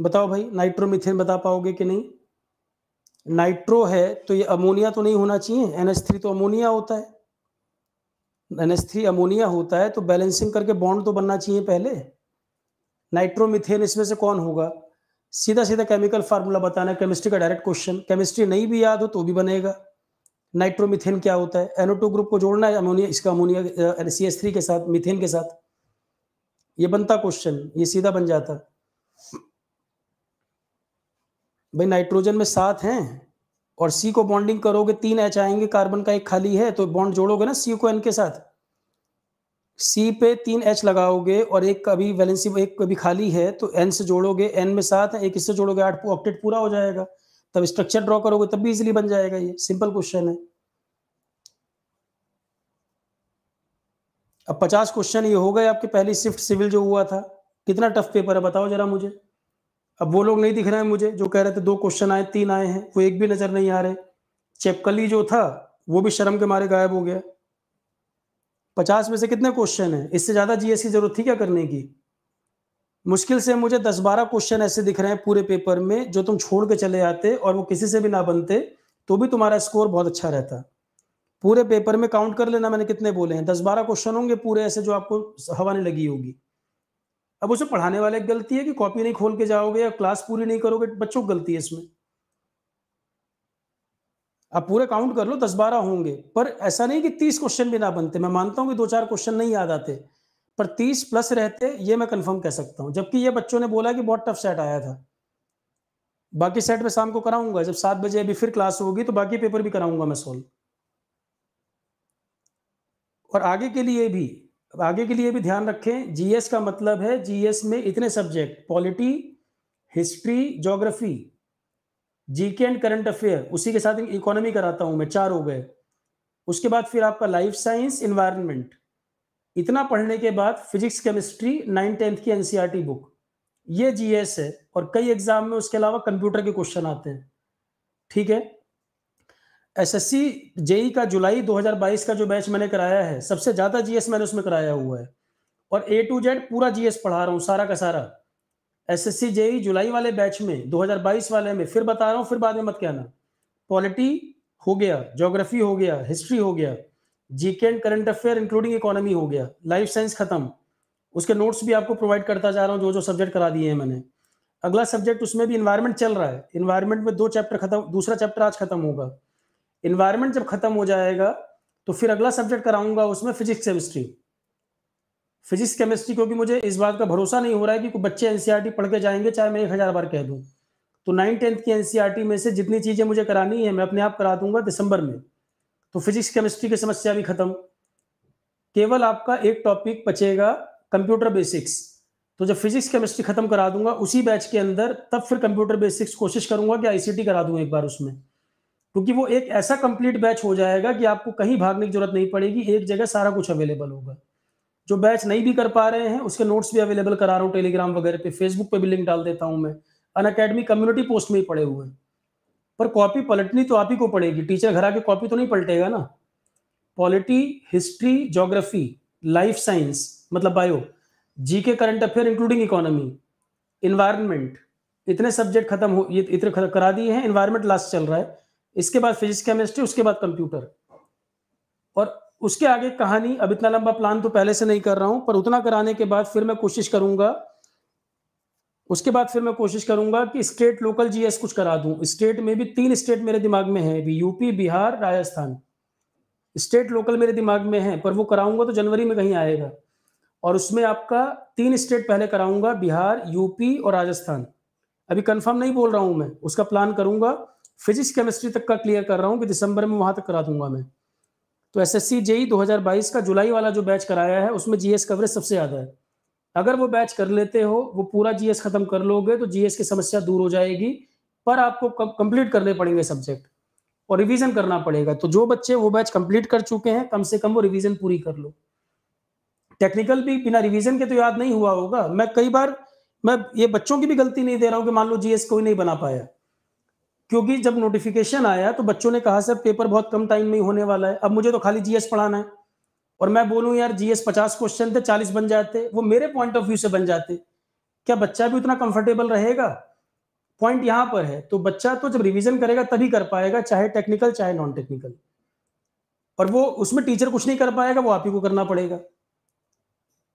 बताओ भाई नाइट्रोमिथेन बता पाओगे कि नहीं नाइट्रो है तो ये अमोनिया तो नहीं होना चाहिए एनएस थ्री तो अमोनिया होता है एनएस थ्री अमोनिया होता है तो बैलेंसिंग करके बॉन्ड तो बनना चाहिए पहले नाइट्रोमिथेन इसमें से कौन होगा सीधा सीधा केमिकल फार्मूला बताना केमिस्ट्री का डायरेक्ट क्वेश्चन केमिस्ट्री नहीं भी याद हो तो भी बनेगा नाइट्रोमिथेन क्या होता है एनोटो ग्रुप को जोड़ना है अमोनिया इसका अमोनिया सी एस थ्री के साथ मिथेन के साथ ये बनता क्वेश्चन ये सीधा बन जाता भाई नाइट्रोजन में सात हैं और सी को बॉन्डिंग करोगे तीन एच आएंगे कार्बन का एक खाली है तो बॉन्ड जोड़ोगे ना सी को एन के साथ सी पे तीन एच लगाओगे और एक अभी वैलेंसी एक अभी खाली है तो एन से जोड़ोगे एन में सात है एक इससे जोड़ोगे आठ ऑक्टेट पूरा हो जाएगा तब स्ट्रक्चर ड्रॉ करोगे तब भी इजिली बन जाएगा ये सिंपल क्वेश्चन है अब पचास क्वेश्चन ये हो गए आपके पहली शिफ्ट सिविल जो हुआ था कितना टफ पेपर है बताओ जरा मुझे अब वो लोग नहीं दिख रहे हैं मुझे जो कह रहे थे दो क्वेश्चन आए तीन आए हैं वो एक भी नजर नहीं आ रहे चेपकली जो था वो भी शर्म के मारे गायब हो गया पचास में से कितने क्वेश्चन हैं इससे ज़्यादा जीएस की जरूरत थी क्या करने की मुश्किल से मुझे दस बारह क्वेश्चन ऐसे दिख रहे हैं पूरे पेपर में जो तुम छोड़ के चले आते और वो किसी से भी ना बनते तो भी तुम्हारा स्कोर बहुत अच्छा रहता पूरे पेपर में काउंट कर लेना मैंने कितने बोले हैं दस बारह क्वेश्चन होंगे पूरे ऐसे जो आपको हवाने लगी होगी अब उसे पढ़ाने वाले की गलती है कि कॉपी नहीं खोल के जाओगे या क्लास पूरी नहीं करोगे बच्चों की गलती है इसमें आप पूरे काउंट कर लो दस बारह होंगे पर ऐसा नहीं कि तीस क्वेश्चन भी ना बनते मैं मानता हूं कि दो चार क्वेश्चन नहीं याद आते पर तीस प्लस रहते ये मैं कंफर्म कह सकता हूं जबकि ये बच्चों ने बोला कि बहुत टफ सेट आया था बाकी सेट में शाम को कराऊंगा जब सात बजे अभी फिर क्लास होगी तो बाकी पेपर भी कराऊंगा मैं सोल्व और आगे के लिए भी अब आगे के लिए भी ध्यान रखें जीएस का मतलब है जीएस में इतने subject polity history geography GK and current affair उसी के साथ इकोनॉमी कराता हूं मैं चार हो गए उसके बाद फिर आपका लाइफ साइंस इन्वायरमेंट इतना पढ़ने के बाद फिजिक्स केमिस्ट्री नाइन टेंथ की एनसीईआरटी बुक e ये जीएस है और कई एग्जाम में उसके अलावा कंप्यूटर के क्वेश्चन आते हैं ठीक है एसएससी जेई e का जुलाई 2022 का जो बैच मैंने कराया है सबसे ज्यादा जीएस मैंने उसमें कराया हुआ है और ए टू जेड पूरा जीएस पढ़ा रहा हूँ सारा का सारा एसएससी जेई e जुलाई वाले बैच में 2022 वाले में फिर बता रहा हूँ फिर बाद में मत कहना पॉलिटी हो गया ज्योग्राफी हो गया हिस्ट्री हो गया GK and current affair including economy हो गया लाइफ साइंस खत्म उसके नोट्स भी आपको प्रोवाइड करता जा रहा हूँ जो जो सब्जेक्ट करा दिए हैं मैंने अगला सब्जेक्ट उसमें भी इन्वायरमेंट चल रहा है इन्वायरमेंट में दो चैप्टर खत्म दूसरा चैप्टर आज खत्म होगा इन्वायरमेंट जब खत्म हो जाएगा तो फिर अगला सब्जेक्ट कराऊंगा उसमें फिजिक्स केमिस्ट्री फिजिक्स केमिस्ट्री क्योंकि मुझे इस बात का भरोसा नहीं हो रहा है कि बच्चे एनसीईआरटी e पढ़ के जाएंगे चाहे मैं एक हज़ार बार कह दूँ तो नाइन टेंथ की एनसीईआरटी e में से जितनी चीज़ें मुझे करानी है मैं अपने आप करा दूंगा दिसंबर में तो फिजिक्स केमिस्ट्री की समस्या भी खत्म केवल आपका एक टॉपिक बचेगा कंप्यूटर बेसिक्स तो जब फिजिक्स केमिस्ट्री खत्म करा दूंगा उसी बैच के अंदर तब फिर कंप्यूटर बेसिक्स कोशिश करूंगा कि आईसीटी करा दूं एक बार उसमें क्योंकि वो एक ऐसा कंप्लीट बैच हो जाएगा कि आपको कहीं भागने की जरूरत नहीं पड़ेगी एक जगह सारा कुछ अवेलेबल होगा जो बैच नहीं भी कर पा रहे हैं उसके नोट्स भी अवेलेबल करा रहा हूँ टेलीग्राम वगैरह पे फेसबुक पे भी लिंक डाल देता हूँ मैं अन अकेडमी कम्युनिटी पोस्ट में ही पड़े हुए हैं पर कॉपी पलटनी तो आप ही को पड़ेगी टीचर घर आके कॉपी तो नहीं पलटेगा ना polity history geography life science मतलब bio GK current affair including economy environment इतने सब्जेक्ट खत्म हो ये इतने करा दिए हैं इन्वायरमेंट लास्ट चल रहा है इसके बाद फिजिक्स केमिस्ट्री उसके बाद कंप्यूटर और उसके आगे कहानी अब इतना लंबा प्लान तो पहले से नहीं कर रहा हूं पर उतना कराने के बाद फिर मैं कोशिश करूंगा उसके बाद फिर मैं कोशिश करूंगा कि स्टेट लोकल जीएस कुछ करा दूं स्टेट में भी तीन स्टेट मेरे दिमाग में है अभी UP Bihar Rajasthan state local मेरे दिमाग में है पर वो कराऊंगा तो जनवरी में कहीं आएगा और उसमें आपका तीन स्टेट पहले कराऊंगा बिहार यूपी और राजस्थान अभी कंफर्म नहीं बोल रहा हूं मैं उसका प्लान करूंगा फिजिक्स केमिस्ट्री तक का क्लियर कर रहा हूँ कि दिसंबर में वहां तक करा दूंगा मैं तो एस एस सी जेई दो का जुलाई वाला जो बैच कराया है उसमें जीएस कवरेज सबसे ज़्यादा है अगर वो बैच कर लेते हो वो पूरा जीएस खत्म कर लोगे तो जीएस की समस्या दूर हो जाएगी पर आपको कंप्लीट करने पड़ेंगे सब्जेक्ट और रिवीजन करना पड़ेगा तो जो बच्चे वो बैच कंप्लीट कर चुके हैं कम से कम वो रिवीजन पूरी कर लो टेक्निकल भी बिना रिवीजन के तो याद नहीं हुआ होगा मैं कई बार मैं ये बच्चों की भी गलती नहीं दे रहा हूँ कि मान लो जीएस कोई नहीं बना पाया क्योंकि जब नोटिफिकेशन आया तो बच्चों ने कहा सर पेपर बहुत कम टाइम में ही होने वाला है अब मुझे तो खाली जीएस पढ़ाना है और मैं बोलूँ यार जीएस पचास क्वेश्चन थे चालीस बन जाते वो मेरे पॉइंट ऑफ व्यू से बन जाते क्या बच्चा भी उतना कंफर्टेबल रहेगा पॉइंट यहाँ पर है तो बच्चा तो जब रिवीजन करेगा तभी कर पाएगा चाहे टेक्निकल चाहे नॉन टेक्निकल और वो उसमें टीचर कुछ नहीं कर पाएगा वो आप ही को करना पड़ेगा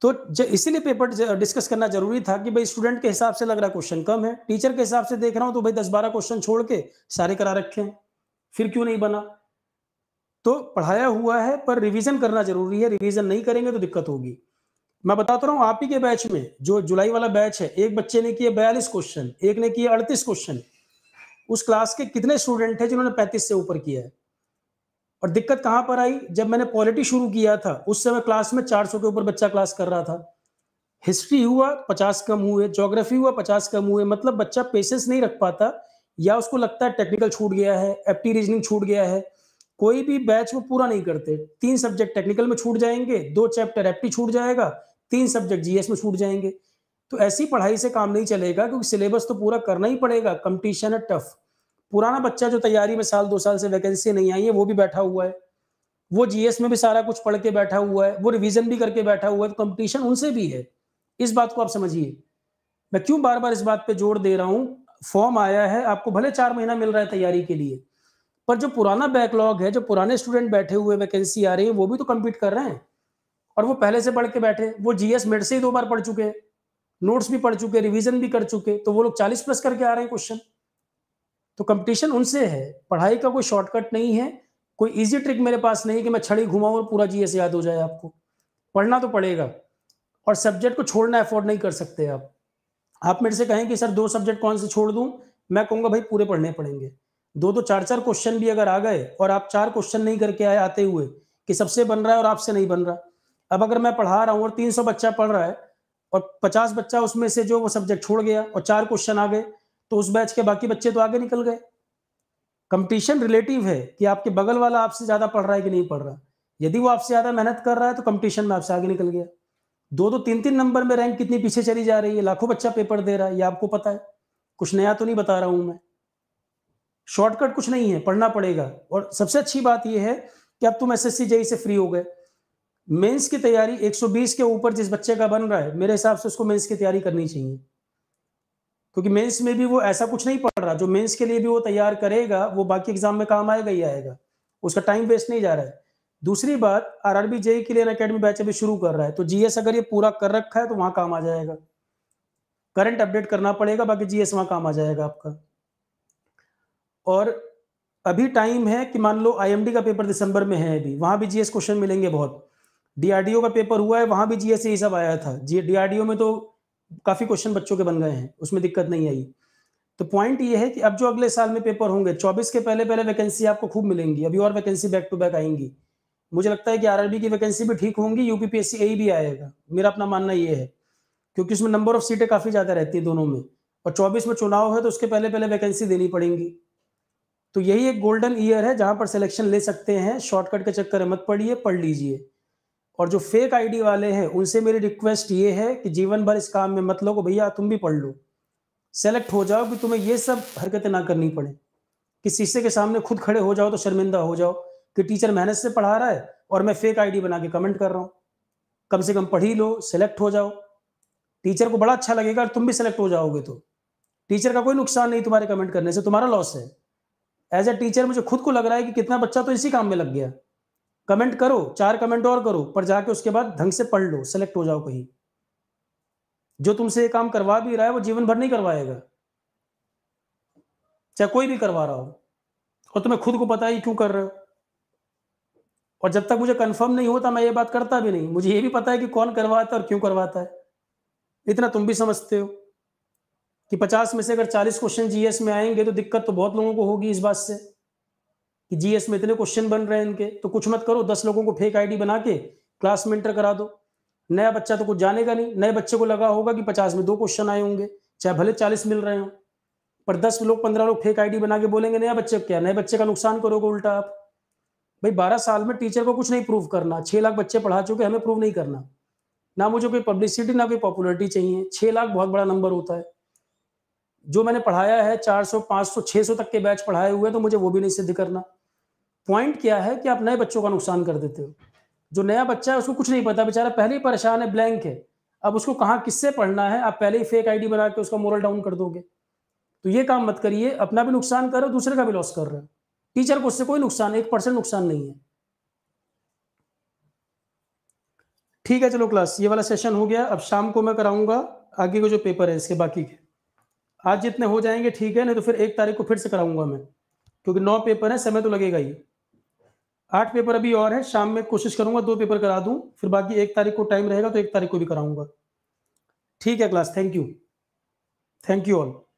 तो इसीलिए पेपर डिस्कस करना जरूरी था कि भाई स्टूडेंट के हिसाब से लग रहा क्वेश्चन कम है टीचर के हिसाब से देख रहा हूं तो भाई दस बारह क्वेश्चन छोड़ के सारे करा रखे हैं फिर क्यों नहीं बना तो पढ़ाया हुआ है पर रिवीजन करना जरूरी है रिवीजन नहीं करेंगे तो दिक्कत होगी मैं बताता तो रहा हूँ आप ही के बैच में जो जुलाई वाला बैच है एक बच्चे ने किए बयालीस क्वेश्चन एक ने किए अड़तीस क्वेश्चन उस क्लास के कितने स्टूडेंट है जिन्होंने पैंतीस से ऊपर किया है और दिक्कत कहां पर आई जब मैंने पॉलिटी शुरू किया था उस समय क्लास में 400 के ऊपर बच्चा क्लास कर रहा था हिस्ट्री हुआ पचास कम हुए जोग्राफी हुआ पचास कम हुए मतलब बच्चा पेशेंस नहीं रख पाता या उसको लगता है टेक्निकल छूट गया है एप्टी रीजनिंग छूट गया है कोई भी बैच वो पूरा नहीं करते तीन सब्जेक्ट टेक्निकल में छूट जाएंगे दो चैप्टर एप्टी छूट जाएगा तीन सब्जेक्ट जीएस में छूट जाएंगे तो ऐसी पढ़ाई से काम नहीं चलेगा क्योंकि सिलेबस तो पूरा करना ही पड़ेगा कंपटीशन है टफ पुराना बच्चा जो तैयारी में साल दो साल से वैकेंसी नहीं आई है वो भी बैठा हुआ है वो जीएस में भी सारा कुछ पढ़ के बैठा हुआ है वो रिवीजन भी करके बैठा हुआ है तो कंपटीशन उनसे भी है इस बात को आप समझिए मैं क्यों बार बार इस बात पे जोर दे रहा हूं फॉर्म आया है आपको भले चार महीना मिल रहा है तैयारी के लिए पर जो पुराना बैकलॉग है जो पुराने स्टूडेंट बैठे हुए वैकेंसी आ रही है वो भी तो कम्पीट कर रहे हैं और वो पहले से पढ़ के बैठे वो जीएस मेड से ही दो बार पढ़ चुके हैं नोट्स भी पढ़ चुके रिविजन भी कर चुके तो वो लोग चालीस प्लस करके आ रहे हैं क्वेश्चन तो कंपटीशन उनसे है पढ़ाई का कोई शॉर्टकट नहीं है कोई इजी ट्रिक मेरे पास नहीं है कि मैं छड़ी घुमाऊं और पूरा जीएस याद हो जाए आपको पढ़ना तो पड़ेगा और सब्जेक्ट को छोड़ना एफोर्ड नहीं कर सकते आप आप मेरे से कहें कि सर दो सब्जेक्ट कौन से छोड़ दूं मैं कहूंगा भाई पूरे पढ़ने पड़ेंगे दो दो तो चार चार क्वेश्चन भी अगर आ गए और आप चार क्वेश्चन नहीं करके आए आते हुए कि सबसे बन रहा है और आपसे नहीं बन रहा अब अगर मैं पढ़ा रहा हूँ और तीन सौ बच्चा पढ़ रहा है और पचास बच्चा उसमें से जो वो सब्जेक्ट छोड़ गया और चार क्वेश्चन आ गए तो उस बैच के बाकी बच्चे तो आगे निकल गए कंपटीशन रिलेटिव है कि आपके बगल वाला आपसे ज़्यादा पढ़ रहा है कि नहीं पढ़ रहा यदि वो आपसे ज़्यादा मेहनत कर रहा है तो कंपटीशन में आपसे आगे निकल गया दो दो तो तीन तीन नंबर में रैंक कितनी पीछे चली जा रही है लाखों बच्चा पेपर दे रहा है ये आपको पता है कुछ नया तो नहीं बता रहा हूं मैं शॉर्टकट कुछ नहीं है पढ़ना पड़ेगा और सबसे अच्छी बात यह है कि अब तुम एस एस जेई से फ्री हो गए मेंस की तैयारी 120 के ऊपर जिस बच्चे का बन रहा है मेरे हिसाब से उसको मेंस की तैयारी करनी चाहिए क्योंकि मेंस में भी वो ऐसा कुछ नहीं पढ़ रहा जो मेंस के लिए भी वो तैयार करेगा वो बाकी एग्जाम में काम आएगा ही आएगा उसका टाइम वेस्ट नहीं जा रहा है दूसरी बात आर आर बी जे के लिए अकेडमी बैच अभी शुरू कर रहा है तो जीएस अगर ये पूरा कर रखा है तो वहां काम आ जाएगा करंट अपडेट करना पड़ेगा बाकी जीएस वहां काम आ जाएगा आपका और अभी टाइम है कि मान लो आईएमडी का पेपर दिसंबर में है अभी वहां भी जीएस क्वेश्चन मिलेंगे बहुत डीआरडीओ का पेपर हुआ है वहां भी जीएस यही सब आया था जी डीआरडीओ में तो काफ़ी क्वेश्चन बच्चों के बन गए हैं उसमें दिक्कत नहीं आई तो पॉइंट ये है कि अब जो अगले साल में पेपर होंगे 24 के पहले पहले वैकेंसी आपको खूब मिलेंगी अभी और वैकेंसी बैक टू बैक आएंगी मुझे लगता है कि आरआरबी की वैकेंसी भी ठीक होंगी यूपीपीएससी ए e भी आएगा मेरा अपना मानना ये है क्योंकि उसमें नंबर ऑफ सीटें काफ़ी ज़्यादा रहती है दोनों में और चौबीस में चुनाव है तो उसके पहले पहले वैकेंसी देनी पड़ेंगी तो यही एक गोल्डन ईयर है जहां पर सिलेक्शन ले सकते हैं शॉर्टकट के चक्कर मत पढ़िए पढ़ लीजिए और जो फेक आईडी वाले हैं उनसे मेरी रिक्वेस्ट ये है कि जीवन भर इस काम में मत लो भैया तुम भी पढ़ लो सेलेक्ट हो जाओ कि तुम्हें ये सब हरकतें ना करनी पड़े कि शीशे के सामने खुद खड़े हो जाओ तो शर्मिंदा हो जाओ कि टीचर मेहनत से पढ़ा रहा है और मैं फेक आईडी बना के कमेंट कर रहा हूँ कम से कम पढ़ ही लो सेलेक्ट हो जाओ टीचर को बड़ा अच्छा लगेगा तुम भी सेलेक्ट हो जाओगे तो टीचर का कोई नुकसान नहीं तुम्हारे कमेंट करने से तुम्हारा लॉस है एज ए टीचर मुझे खुद को लग रहा है कि कितना बच्चा तो इसी काम में लग गया कमेंट करो चार कमेंट और करो पर जाके उसके बाद ढंग से पढ़ लो सेलेक्ट हो जाओ कहीं जो तुमसे ये काम करवा भी रहा है वो जीवन भर नहीं करवाएगा चाहे कोई भी करवा रहा हो और तुम्हें खुद को पता है क्यों कर रहे हो और जब तक मुझे कंफर्म नहीं होता मैं ये बात करता भी नहीं मुझे ये भी पता है कि कौन करवाता है और क्यों करवाता है इतना तुम भी समझते हो कि पचास में से अगर चालीस क्वेश्चन जीएस में आएंगे तो दिक्कत तो बहुत लोगों को होगी इस बात से कि जीएस में इतने क्वेश्चन बन रहे हैं इनके तो कुछ मत करो दस लोगों को फेक आईडी बना के क्लास में इंटर करा दो नया बच्चा तो कुछ जानेगा नहीं नए बच्चे को लगा होगा कि पचास में दो क्वेश्चन आए होंगे चाहे भले चालीस मिल रहे हो पर दस लोग पंद्रह लोग फेक आईडी बना के बोलेंगे नया बच्चे क्या नए बच्चे का नुकसान करोगे उल्टा आप भाई बारह साल में टीचर को कुछ नहीं प्रूव करना छह लाख बच्चे पढ़ा चुके हमें प्रूव नहीं करना ना मुझे कोई पब्लिसिटी ना कोई पॉपुलरिटी चाहिए छह लाख बहुत बड़ा नंबर होता है जो मैंने पढ़ाया है चार सौ पांच सौ छह सौ तक के बैच पढ़ाए हुए तो मुझे वो भी नहीं सिद्ध करना पॉइंट क्या है कि आप नए बच्चों का नुकसान कर देते हो जो नया बच्चा है उसको कुछ नहीं पता बेचारा पहले ही परेशान है ब्लैंक है अब उसको कहाँ किससे पढ़ना है आप पहले ही फेक आईडी बना के उसका मोरल डाउन कर दोगे तो ये काम मत करिए अपना भी नुकसान कर रहे हो दूसरे का भी लॉस कर रहे हो टीचर को उससे कोई नुकसान एक परसेंट नुकसान नहीं है ठीक है चलो क्लास ये वाला सेशन हो गया अब शाम को मैं कराऊंगा आगे के जो पेपर है इसके बाकी के आज जितने हो जाएंगे ठीक है नहीं तो फिर एक तारीख को फिर से कराऊंगा मैं क्योंकि नौ पेपर है समय तो लगेगा ही आठ पेपर अभी और है शाम में कोशिश करूंगा दो पेपर करा दूं फिर बाकी एक तारीख को टाइम रहेगा तो एक तारीख को भी कराऊंगा ठीक है class thank you thank you all